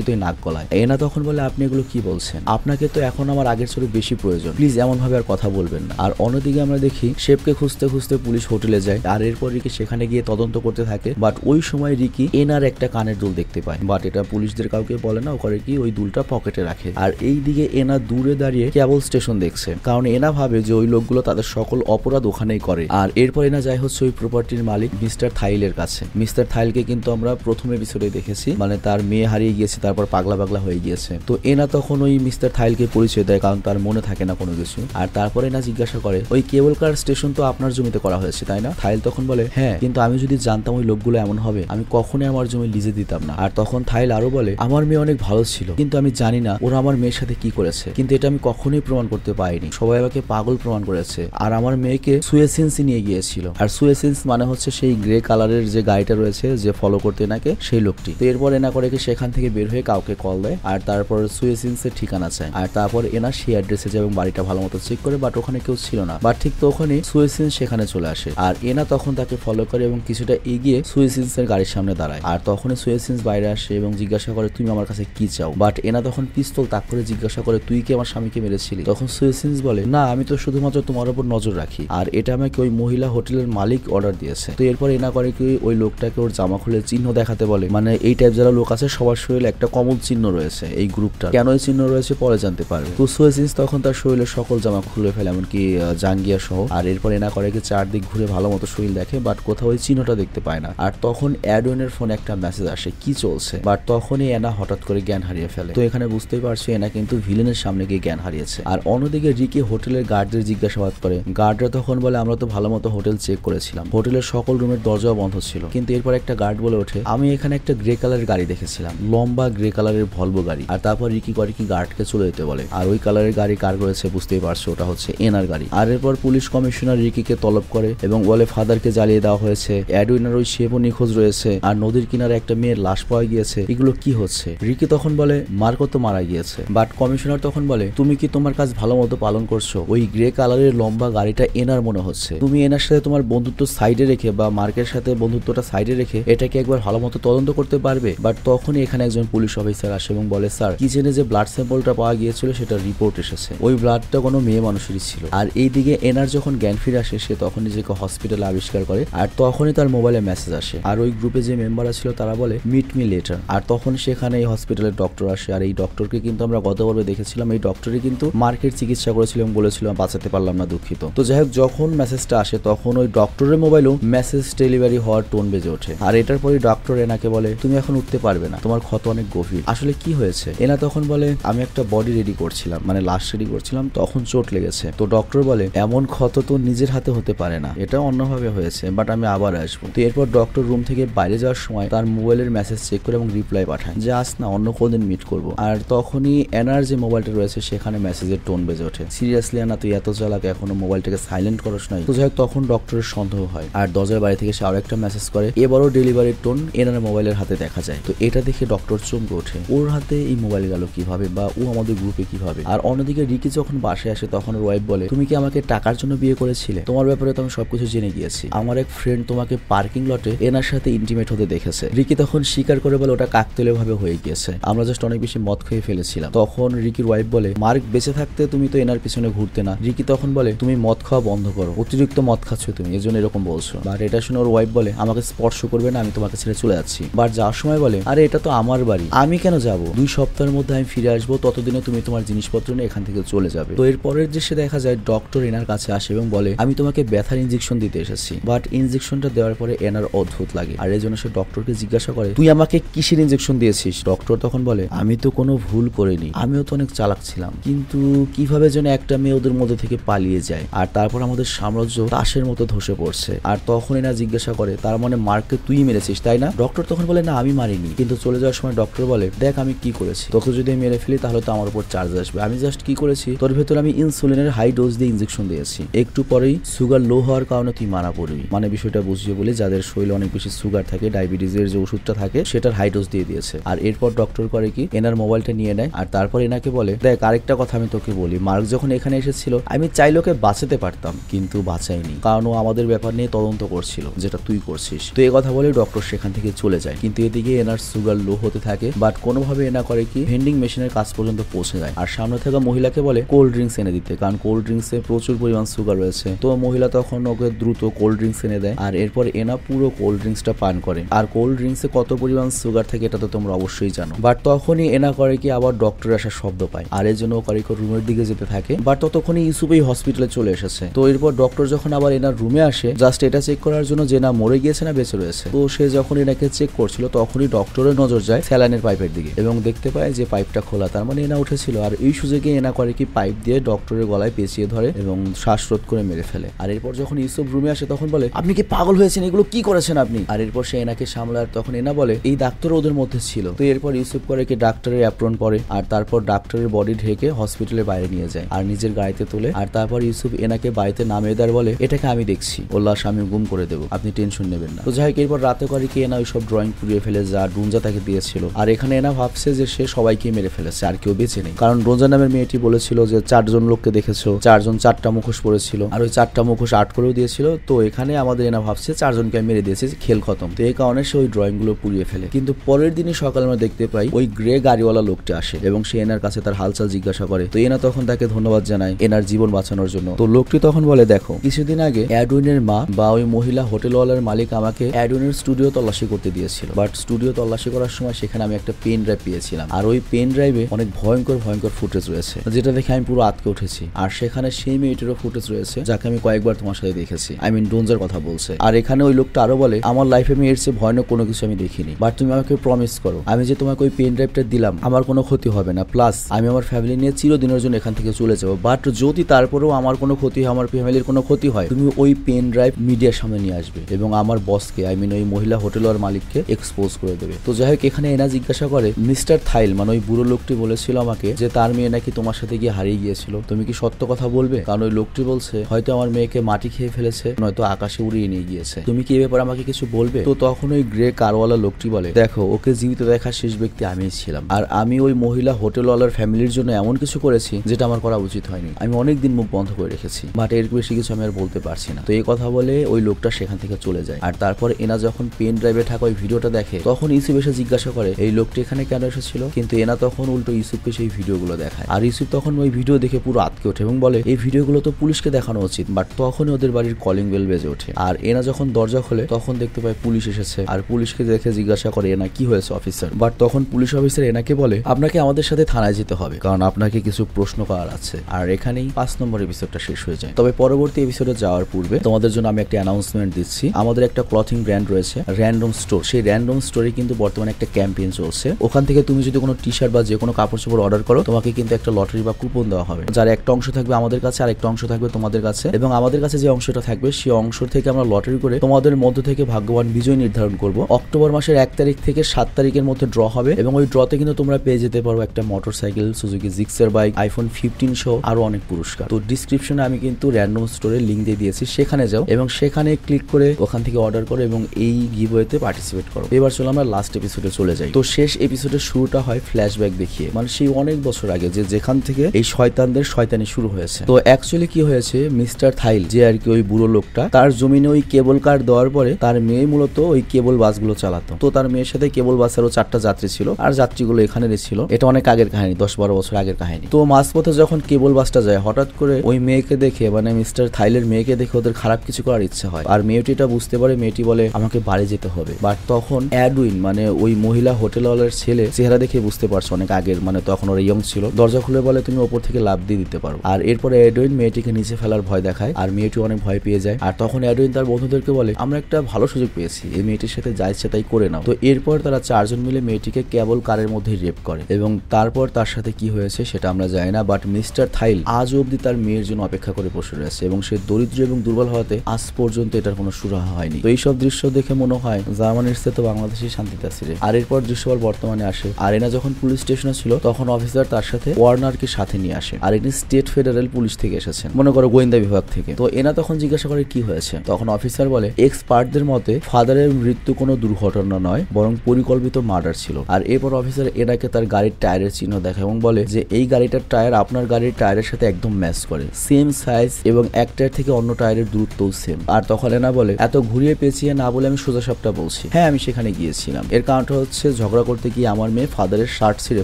তুই নাক গলায় এনা তখন বলে আপনি এগুলো কি বলছেন আপনাকে তো এখন আমার আগের ছবি বেশি প্রয়োজন প্লিজ এমন ভাবে আর কথা বলবেন না আর অন্যদিকে আমরা দেখি শেফকে খুঁজতে খুঁজতে পুলিশ হোটেলে যায় আর এরপর রিকি সেখানে গিয়ে তদন্ত করতে থাকে বাট ওই সময় রিকি এনার একটা কানের দুল দেখতে পায় বাট এটা পুলিশদের কাউকে বলে না ওখানে কি ওই দুলটা পকেটে রাখে আর এই দিকে এনা দূরে দাঁড়িয়ে কেবল স্টেশন দেখছে কারণ এনা ভাবে যে ওই ওই লোকগুলো তাদের সকল অপরাধ ওখানেই করে আর এরপরে না যায় হচ্ছে ওই প্রপার্টির মালিক মিস্টার থাইলের কাছে মিস্টার থাইলকে কিন্তু আমরা প্রথম এপিসোডে দেখেছি মানে তার মেয়ে হারিয়ে গিয়েছে তারপর পাগলা পাগলা হয়ে গিয়েছে তো এনা তখন ওই মিস্টার থাইলকে পরিচয় দেয় কারণ তার মনে থাকে না কোনো কিছু আর তারপরে না জিজ্ঞাসা করে ওই কেবল কার স্টেশন তো আপনার জমিতে করা হয়েছে তাই না থাইল তখন বলে হ্যাঁ কিন্তু আমি যদি জানতাম ওই লোকগুলো এমন হবে আমি কখনোই আমার জমি লিজে দিতাম না আর তখন থাইল আরো বলে আমার মেয়ে অনেক ভালো ছিল কিন্তু আমি জানি না ওরা আমার মেয়ের সাথে কি করেছে কিন্তু এটা আমি কখনোই প্রমাণ করতে পারিনি সবাই আমাকে পাগল প্রমাণ করেছে আর আমার মেয়েকে সুয়েসেন্স নিয়ে গিয়েছিল আর সুয়েসেন্স মানে হচ্ছে সেই গ্রে কালারের যে গাড়িটা রয়েছে যে ফলো করতে এনাকে সেই লোকটি তো এরপর এনা করে সেখান থেকে বের হয়ে কাউকে কল দেয় আর তারপর সুয়েসেন্স এর ঠিকানা চায় আর তারপর এনা সেই অ্যাড্রেসে যায় এবং বাড়িটা ভালো মতো চেক করে বাট ওখানে কেউ ছিল না বাট ঠিক তখনই সুয়েসেন্স সেখানে চলে আসে আর এনা তখন তাকে ফলো করে এবং কিছুটা এগিয়ে সুয়েসেন্স এর গাড়ির সামনে দাঁড়ায় আর তখনই সুয়েসেন্স বাইরে আসে এবং জিজ্ঞাসা করে তুমি আমার কাছে কি চাও বাট এনা তখন পিস্তল তাক করে জিজ্ঞাসা করে তুই কি আমার স্বামীকে মেরেছিলি তখন সুয়েসেন্স বলে না আমি তো শুধু শুধুমাত্র তোমার উপর নজর রাখি আর এটা আমাকে ওই মহিলা হোটেলের মালিক অর্ডার দিয়েছে তো এরপর এনা করে কি ওই লোকটাকে ওর জামা খুলে চিহ্ন দেখাতে বলে মানে এই টাইপ যারা লোক আছে সবার শরীরে একটা কমন চিহ্ন রয়েছে এই গ্রুপটা কেন এই চিহ্ন রয়েছে পরে জানতে পারবে তো সুয়েজিন্স তখন তার শরীরের সকল জামা খুলে ফেলে এমনকি জাঙ্গিয়া সহ আর এরপর এনা করে কি চারদিক ঘুরে ভালো মতো শরীর দেখে বাট কোথাও ওই চিহ্নটা দেখতে পায় না আর তখন অ্যাডওয়েনের ফোনে একটা মেসেজ আসে কি চলছে বাট তখনই এনা হঠাৎ করে জ্ঞান হারিয়ে ফেলে তো এখানে বুঝতেই পারছো এনা কিন্তু ভিলেনের সামনে গিয়ে জ্ঞান হারিয়েছে আর অন্যদিকে রিকি হোটেলের গার্ডদের জিজ্ঞাসাবাদ করে গার্ডরা তখন বলে আমরা তো ভালো মতো হোটেল চেক করেছিলাম হোটেলের সকল রুমের দরজাও বন্ধ ছিল কিন্তু এরপর একটা গার্ড বলে ওঠে আমি এখানে একটা গ্রে কালারের গাড়ি দেখেছিলাম লম্বা গ্রে কালারের ভলভো গাড়ি আর তারপর রিকি করে কি গার্ডকে চলে যেতে বলে আর ওই কালারের গাড়ি কার করেছে বুঝতেই পারছো ওটা হচ্ছে এনার গাড়ি আর এরপর পুলিশ কমিশনার রিকিকে তলব করে এবং বলে ফাদারকে জ্বালিয়ে দেওয়া হয়েছে অ্যাডুইনার ওই ও নিখোঁজ রয়েছে আর নদীর কিনারে একটা মেয়ের লাশ পাওয়া গিয়েছে এগুলো কি হচ্ছে রিকি তখন বলে মার্কো তো মারা গিয়েছে বাট কমিশনার তখন বলে তুমি কি তোমার কাজ ভালো মতো পালন করছো ওই গ্রে কালারের লম্বা গাড়িটা এনার মনে হচ্ছে তুমি এনার সাথে তোমার বন্ধুত্ব সাইডে রেখে বা মার্কের সাথে বন্ধুত্বটা সাইডে রেখে এটাকে একবার ভালো মতো তদন্ত করতে পারবে বাট তখনই এখানে একজন পুলিশ অফিসার আসে এবং বলে স্যার কিচেনে যে ব্লাড স্যাম্পলটা পাওয়া গিয়েছিল সেটা রিপোর্ট এসেছে ওই ব্লাডটা কোনো মেয়ে মানুষেরই ছিল আর এইদিকে এনার যখন জ্ঞান ফিরে আসে সে তখন নিজেকে হসপিটালে আবিষ্কার করে আর তখনই তার মোবাইলে মেসেজ আসে আর ওই গ্রুপে যে মেম্বাররা ছিল তারা বলে মিট মি লেটার আর তখন সেখানে এই হসপিটালের ডক্টর আসে আর এই ডক্টরকে কিন্তু আমরা গত দেখেছিলাম এই ডক্টরই কিন্তু মার্কেট চিকিৎসা করেছিলাম বলেছিলাম বাঁচাতে করতে পারলাম না দুঃখিত তো যাই হোক যখন মেসেজটা আসে তখন ওই ডক্টরের মোবাইলেও মেসেজ ডেলিভারি হওয়ার টোন বেজে ওঠে আর এটার পরে ডক্টর এনাকে বলে তুমি এখন উঠতে পারবে না তোমার ক্ষত অনেক গভীর আসলে কি হয়েছে এনা তখন বলে আমি একটা বডি রেডি করছিলাম মানে লাশ রেডি করছিলাম তখন চোট লেগেছে তো ডক্টর বলে এমন ক্ষত তো নিজের হাতে হতে পারে না এটা অন্যভাবে হয়েছে বাট আমি আবার আসবো তো এরপর ডক্টর রুম থেকে বাইরে যাওয়ার সময় তার মোবাইলের মেসেজ চেক করে এবং রিপ্লাই পাঠায় যে আস না অন্য কোনদিন মিট করবো আর তখনই এনার যে মোবাইলটা রয়েছে সেখানে মেসেজের টোন বেজে ওঠে সিরিয়াসলি এনা তুই এত দরজা লাগে এখনো মোবাইলটাকে সাইলেন্ট করার নাই তো যাই তখন ডক্টরের সন্দেহ হয় আর দরজার বাড়ি থেকে সে আরো একটা মেসেজ করে এবারও ডেলিভারির টোন এনার মোবাইলের হাতে দেখা যায় তো এটা দেখে ডক্টর চমকে ওঠে ওর হাতে এই মোবাইল গেল কিভাবে বা ও আমাদের গ্রুপে কিভাবে আর অন্যদিকে রিকি যখন বাসায় আসে তখন ওর ওয়াইফ বলে তুমি কি আমাকে টাকার জন্য বিয়ে করেছিলে তোমার ব্যাপারে তো আমি সবকিছু জেনে গিয়েছি আমার এক ফ্রেন্ড তোমাকে পার্কিং লটে এনার সাথে ইন্টিমেট হতে দেখেছে রিকি তখন স্বীকার করে বলে ওটা কাকতলে ভাবে হয়ে গিয়েছে আমরা জাস্ট অনেক বেশি মদ খেয়ে ফেলেছিলাম তখন রিকির ওয়াইফ বলে মার্ক বেঁচে থাকতে তুমি তো এনার পিছনে ঘুরতে না রিকি তখন বলে তুমি মদ খাওয়া বন্ধ করো অতিরিক্ত মদ খাচ্ছ তুমি এজন্য এরকম বলছো বাট এটা শুনে ওর ওয়াইফ বলে আমাকে স্পর্শ করবে না আমি তোমাকে ছেড়ে চলে যাচ্ছি বাট যাওয়ার সময় বলে আরে এটা তো আমার বাড়ি আমি কেন যাব দুই সপ্তাহের মধ্যে আমি ফিরে আসবো ততদিনে তুমি তোমার জিনিসপত্র নিয়ে এখান থেকে চলে যাবে তো এরপরের দৃশ্যে দেখা যায় ডক্টর এনার কাছে আসে এবং বলে আমি তোমাকে ব্যথার ইঞ্জেকশন দিতে এসেছি বাট ইঞ্জেকশনটা দেওয়ার পরে এনার অদ্ভুত লাগে আর এই জন্য সে ডক্টরকে জিজ্ঞাসা করে তুই আমাকে কিসের ইঞ্জেকশন দিয়েছিস ডক্টর তখন বলে আমি তো কোনো ভুল করিনি আমিও তো অনেক চালাক ছিলাম কিন্তু কিভাবে যেন একটা মেয়ে ওদের মধ্যে থেকে থেকে পালিয়ে যায় আর তারপর আমাদের সাম্রাজ্য তাসের মতো ধসে পড়ছে আর তখন এনা জিজ্ঞাসা করে তার মানে মার্ককে তুই মেরেছিস তাই না ডক্টর তখন বলে না আমি মারিনি কিন্তু চলে যাওয়ার সময় ডক্টর বলে দেখ আমি কি করেছি তোকে যদি মেরে ফেলি তাহলে তো আমার উপর চার্জ আসবে আমি জাস্ট কি করেছি তোর ভেতরে আমি ইনসুলিনের হাই ডোজ দিয়ে ইঞ্জেকশন দিয়েছি একটু পরেই সুগার লো হওয়ার কারণে তুই মারা পড়বি মানে বিষয়টা বুঝিয়ে বলে যাদের শরীরে অনেক বেশি সুগার থাকে ডায়াবেটিসের যে ওষুধটা থাকে সেটার হাই ডোজ দিয়ে দিয়েছে আর এরপর ডক্টর করে কি এনার মোবাইলটা নিয়ে নেয় আর তারপর এনাকে বলে দেখ আরেকটা কথা আমি তোকে বলি মার্ক যখন এখানে এসেছিল আমি চাইলে ওকে বাঁচাতে পারতাম কিন্তু বাঁচাইনি কারণ ও আমাদের ব্যাপার নিয়ে তদন্ত করছিল যেটা তুই করছিস তো এ কথা বলে ডক্টর সেখান থেকে চলে যায় কিন্তু এদিকে এনার সুগার লো হতে থাকে বাট কোনোভাবে এনা করে কি ভেন্ডিং মেশিনের কাজ পর্যন্ত পৌঁছে যায় আর সামনে থাকা মহিলাকে বলে কোল্ড ড্রিঙ্কস এনে দিতে কারণ কোল্ড ড্রিঙ্কস এ প্রচুর পরিমাণ সুগার রয়েছে তো মহিলা তখন ওকে দ্রুত কোল্ড ড্রিঙ্কস এনে দেয় আর এরপর এনা পুরো কোল্ড ড্রিঙ্কস টা পান করে আর কোল্ড ড্রিঙ্কস এ কত পরিমাণ সুগার থাকে এটা তো তোমরা অবশ্যই জানো বাট তখনই এনা করে কি আবার ডক্টর আসার শব্দ পায় আর এর জন্য করিকোর রুমের দিকে যেতে থাকে বাট ততক্ষণই ইস্যু চুপচুপেই হসপিটালে চলে এসেছে তো এরপর ডক্টর যখন আবার এনার রুমে আসে জাস্ট এটা চেক করার জন্য যে না মরে গিয়েছে না বেঁচে রয়েছে তো সে যখন এনাকে চেক করছিল তখনই ডক্টরের নজর যায় স্যালাইনের পাইপের দিকে এবং দেখতে পায় যে পাইপটা খোলা তার মানে এনা উঠেছিল আর এই সুযোগে এনা করে কি পাইপ দিয়ে ডক্টরের গলায় পেঁচিয়ে ধরে এবং শ্বাসরোধ করে মেরে ফেলে আর এরপর যখন ইউসুফ রুমে আসে তখন বলে আপনি কি পাগল হয়েছেন এগুলো কি করেছেন আপনি আর এরপর সে এনাকে সামলার তখন এনা বলে এই ডাক্তার ওদের মধ্যে ছিল তো এরপর ইউসুফ করে কি ডাক্তারের অ্যাপ্রন পরে আর তারপর ডাক্তারের বডি ঢেকে হসপিটালের বাইরে নিয়ে যায় আর নিজের গাড়িতে তুলে আর তারপর ইউসুফ এনাকে বাড়িতে নামিয়ে দেওয়ার বলে এটাকে আমি দেখছি ওল্লাহ স্বামী গুম করে দেবো আপনি টেনশন নেবেন না তো যাই হোক এরপর রাতে করে কি এনা ওইসব ড্রয়িং পুড়িয়ে ফেলে যা রুঞ্জা তাকে দিয়েছিল আর এখানে এনা ভাবছে যে সে সবাইকে মেরে ফেলেছে আর কেউ বেঁচে নেই কারণ রোজা নামের মেয়েটি বলেছিল যে চারজন লোককে দেখেছো চারজন চারটা মুখোশ পড়েছিল আর ওই চারটা মুখোশ আট করেও দিয়েছিল তো এখানে আমাদের এনা ভাবছে চারজনকে মেরে দিয়েছে খেল খতম তো এই কারণে সে ওই ড্রয়িং গুলো পুড়িয়ে ফেলে কিন্তু পরের দিনই সকালে আমরা দেখতে পাই ওই গ্রে গাড়িওয়ালা লোকটি আসে এবং সে এনার কাছে তার হালচাল জিজ্ঞাসা করে তো এনা তখন তাকে ধন্যবাদ জানায় এনার জীবন জীবন বাঁচানোর জন্য তো লোকটি তখন বলে দেখো কিছুদিন আগে অ্যাডুইনের মা বা ওই মহিলা হোটেলওয়ালার মালিক আমাকে অ্যাডুইনের স্টুডিও তল্লাশি করতে দিয়েছিল বাট স্টুডিও তল্লাশি করার সময় সেখানে আমি একটা পেন ড্রাইভ পেয়েছিলাম আর ওই পেন ড্রাইভে অনেক ভয়ঙ্কর ভয়ঙ্কর ফুটেজ রয়েছে যেটা দেখে আমি পুরো আটকে উঠেছি আর সেখানে সেই মেয়েটিরও ফুটেজ রয়েছে যাকে আমি কয়েকবার তোমার সাথে দেখেছি আই মিন ডোঞ্জার কথা বলছে আর এখানে ওই লোকটা আরো বলে আমার লাইফে আমি এর চেয়ে ভয়ানক কোনো কিছু আমি দেখিনি বাট তুমি আমাকে প্রমিস করো আমি যে তোমাকে ওই পেন ড্রাইভটা দিলাম আমার কোনো ক্ষতি হবে না প্লাস আমি আমার ফ্যামিলি নিয়ে চিরদিনের জন্য এখান থেকে চলে যাবো বাট যদি তার তারপরেও আমার কোনো ক্ষতি হয় আমার ফ্যামিলির কোনো ক্ষতি হয় তুমি ওই পেন ড্রাইভ মিডিয়ার সামনে নিয়ে আসবে এবং আমার বসকে আই মিন ওই মহিলা হোটেল আর মালিককে এক্সপোজ করে দেবে তো যাই হোক এখানে এনা জিজ্ঞাসা করে মিস্টার থাইল মানে ওই বুড়ো লোকটি বলেছিল আমাকে যে তার মেয়ে নাকি তোমার সাথে গিয়ে হারিয়ে গিয়েছিল তুমি কি সত্য কথা বলবে কারণ ওই লোকটি বলছে হয়তো আমার মেয়েকে মাটি খেয়ে ফেলেছে নয়তো আকাশে উড়িয়ে নিয়ে গিয়েছে তুমি কি এ ব্যাপারে আমাকে কিছু বলবে তো তখন ওই গ্রে কারওয়ালা লোকটি বলে দেখো ওকে জীবিত দেখার শেষ ব্যক্তি আমি ছিলাম আর আমি ওই মহিলা হোটেলওয়ালার ফ্যামিলির জন্য এমন কিছু করেছি যেটা আমার করা উচিত হয়নি আমি অনেক দিন মুখ বন্ধ করে রেখেছি বাট এর বেশি কিছু আমি আর বলতে পারছি না তো এই কথা বলে ওই লোকটা সেখান থেকে চলে যায় আর তারপর এনা যখন পেন ড্রাইভে থাকা ওই ভিডিওটা দেখে তখন ইউসুফ এসে জিজ্ঞাসা করে এই লোকটি এখানে কেন এসেছিল কিন্তু এনা তখন উল্টো ইউসুফকে সেই ভিডিওগুলো দেখায় আর ইউসুফ তখন ওই ভিডিও দেখে পুরো আতকে ওঠে এবং বলে এই ভিডিওগুলো তো পুলিশকে দেখানো উচিত বাট তখন ওদের বাড়ির কলিং বেল বেজে ওঠে আর এনা যখন দরজা খোলে তখন দেখতে পায় পুলিশ এসেছে আর পুলিশকে দেখে জিজ্ঞাসা করে এনা কি হয়েছে অফিসার বাট তখন পুলিশ অফিসার এনাকে বলে আপনাকে আমাদের সাথে থানায় যেতে হবে কারণ আপনাকে কিছু প্রশ্ন করার আছে আর এখানেই পাঁচ নম্বর এপিসোডটা শেষ হয়ে যায় তবে পরবর্তী এপিসোডে যাওয়ার পূর্বে তোমাদের জন্য আমি একটা অ্যানাউন্সমেন্ট দিচ্ছি আমাদের একটা ক্লথিং ব্র্যান্ড রয়েছে র্যান্ডম স্টোর সেই র্যান্ডম স্টোরে কিন্তু বর্তমানে একটা ক্যাম্পেইন চলছে ওখান থেকে তুমি যদি কোনো টি শার্ট বা যে কোনো কাপড় চোপড় অর্ডার করো তোমাকে কিন্তু একটা লটারি বা কুপন দেওয়া হবে যার একটা অংশ থাকবে আমাদের কাছে আর একটা অংশ থাকবে তোমাদের কাছে এবং আমাদের কাছে যে অংশটা থাকবে সেই অংশ থেকে আমরা লটারি করে তোমাদের মধ্য থেকে ভাগ্যবান বিজয় নির্ধারণ করব অক্টোবর মাসের এক তারিখ থেকে সাত তারিখের মধ্যে ড্র হবে এবং ওই ড্রতে কিন্তু তোমরা পেয়ে যেতে পারো একটা motorcycle Suzuki Gixxer bike iPhone fifteen সহ আরো অনেক পুরস্কার তো ডিসক্রিপশনে আমি কিন্তু র্যান্ডম স্টোরের লিঙ্ক দিয়ে দিয়েছি সেখানে যাও এবং সেখানে ক্লিক করে ওখান থেকে অর্ডার করো এবং এই গিভওয়েতে পার্টিসিপেট করো এবার চলো আমরা লাস্ট এপিসোডে চলে যাই তো শেষ এপিসোডের শুরুটা হয় ফ্ল্যাশব্যাক দেখিয়ে মানে সেই অনেক বছর আগে যে যেখান থেকে এই শয়তানদের শয়তানি শুরু হয়েছে তো অ্যাকচুয়ালি কি হয়েছে মিস্টার থাইল যে আর কি ওই বুড়ো লোকটা তার জমিনে ওই কেবল কার দেওয়ার পরে তার মেয়ে মূলত ওই কেবল বাসগুলো চালাতো তো তার মেয়ের সাথে কেবল বাসেরও চারটা যাত্রী ছিল আর যাত্রীগুলো এখানে ছিল এটা অনেক আগের কাহিনী দশ বারো বছর আগের কাহিনী তো মাঝপথে যখন কেবল বাসটা যায় হঠাৎ করে ওই মেয়েকে দেখে মানে মিস্টার থাইলের মেয়েকে দেখে ওদের খারাপ কিছু করার ইচ্ছে হয় আর মেয়েটিটা বুঝতে পারে মেয়েটি বলে আমাকে বাড়ি যেতে হবে বাট তখন অ্যাডউইন মানে ওই মহিলা হোটেলওয়ালার ছেলে চেহারা দেখে বুঝতে পারছে অনেক আগের মানে তখন ওরা ইয়ং ছিল দরজা খুলে বলে তুমি ওপর থেকে লাভ দিয়ে দিতে পারো আর এরপরে অ্যাডউইন মেয়েটিকে নিচে ফেলার ভয় দেখায় আর মেয়েটি অনেক ভয় পেয়ে যায় আর তখন অ্যাডউইন তার বন্ধুদেরকে বলে আমরা একটা ভালো সুযোগ পেয়েছি এই মেয়েটির সাথে যাই তাই করে নাও তো এরপর তারা চারজন মিলে মেয়েটিকে কেবল কারের মধ্যে রেপ করে এবং তারপর তার সাথে কি হয়েছে সেটা আমরা জানি না বাট মিস্টার থাইল আজ অব্দি অবধি তার মেয়ের জন্য অপেক্ষা করে বসে রয়েছে এবং সে দরিদ্র এবং দুর্বল হওয়াতে আজ পর্যন্ত এটার কোনো সুরাহা হয়নি তো এইসব দৃশ্য দেখে মনে হয় জার্মানির সাথে বাংলাদেশে শান্তিতে আছে আর এরপর দৃশ্যপট বর্তমানে আসে আরেনা যখন পুলিশ স্টেশনে ছিল তখন অফিসার তার সাথে ওয়ার্নারকে সাথে নিয়ে আসে আর এটি স্টেট ফেডারেল পুলিশ থেকে এসেছেন মনে করো গোয়েন্দা বিভাগ থেকে তো এনা তখন জিজ্ঞাসা করে কি হয়েছে তখন অফিসার বলে এক্সপার্টদের মতে ফাদারের মৃত্যু কোনো দুর্ঘটনা নয় বরং পরিকল্পিত মার্ডার ছিল আর এরপর অফিসার এনাকে তার গাড়ির টায়ারের চিহ্ন দেখে এবং বলে যে এই গাড়িটার টায়ার আপনার গাড়ির টায়ারের সাথে একদম ম্যাচ করে সেম সাইজ এবং এক টায়ার থেকে অন্য টায়ারের দূরত্বও সেম আর তখন এনা বলে এত ঘুরিয়ে পেঁচিয়ে না বলে আমি সোজা সাপটা বলছি হ্যাঁ আমি সেখানে গিয়েছিলাম এর কারণটা হচ্ছে ঝগড়া করতে গিয়ে আমার মেয়ে ফাদারের শার্ট ছিঁড়ে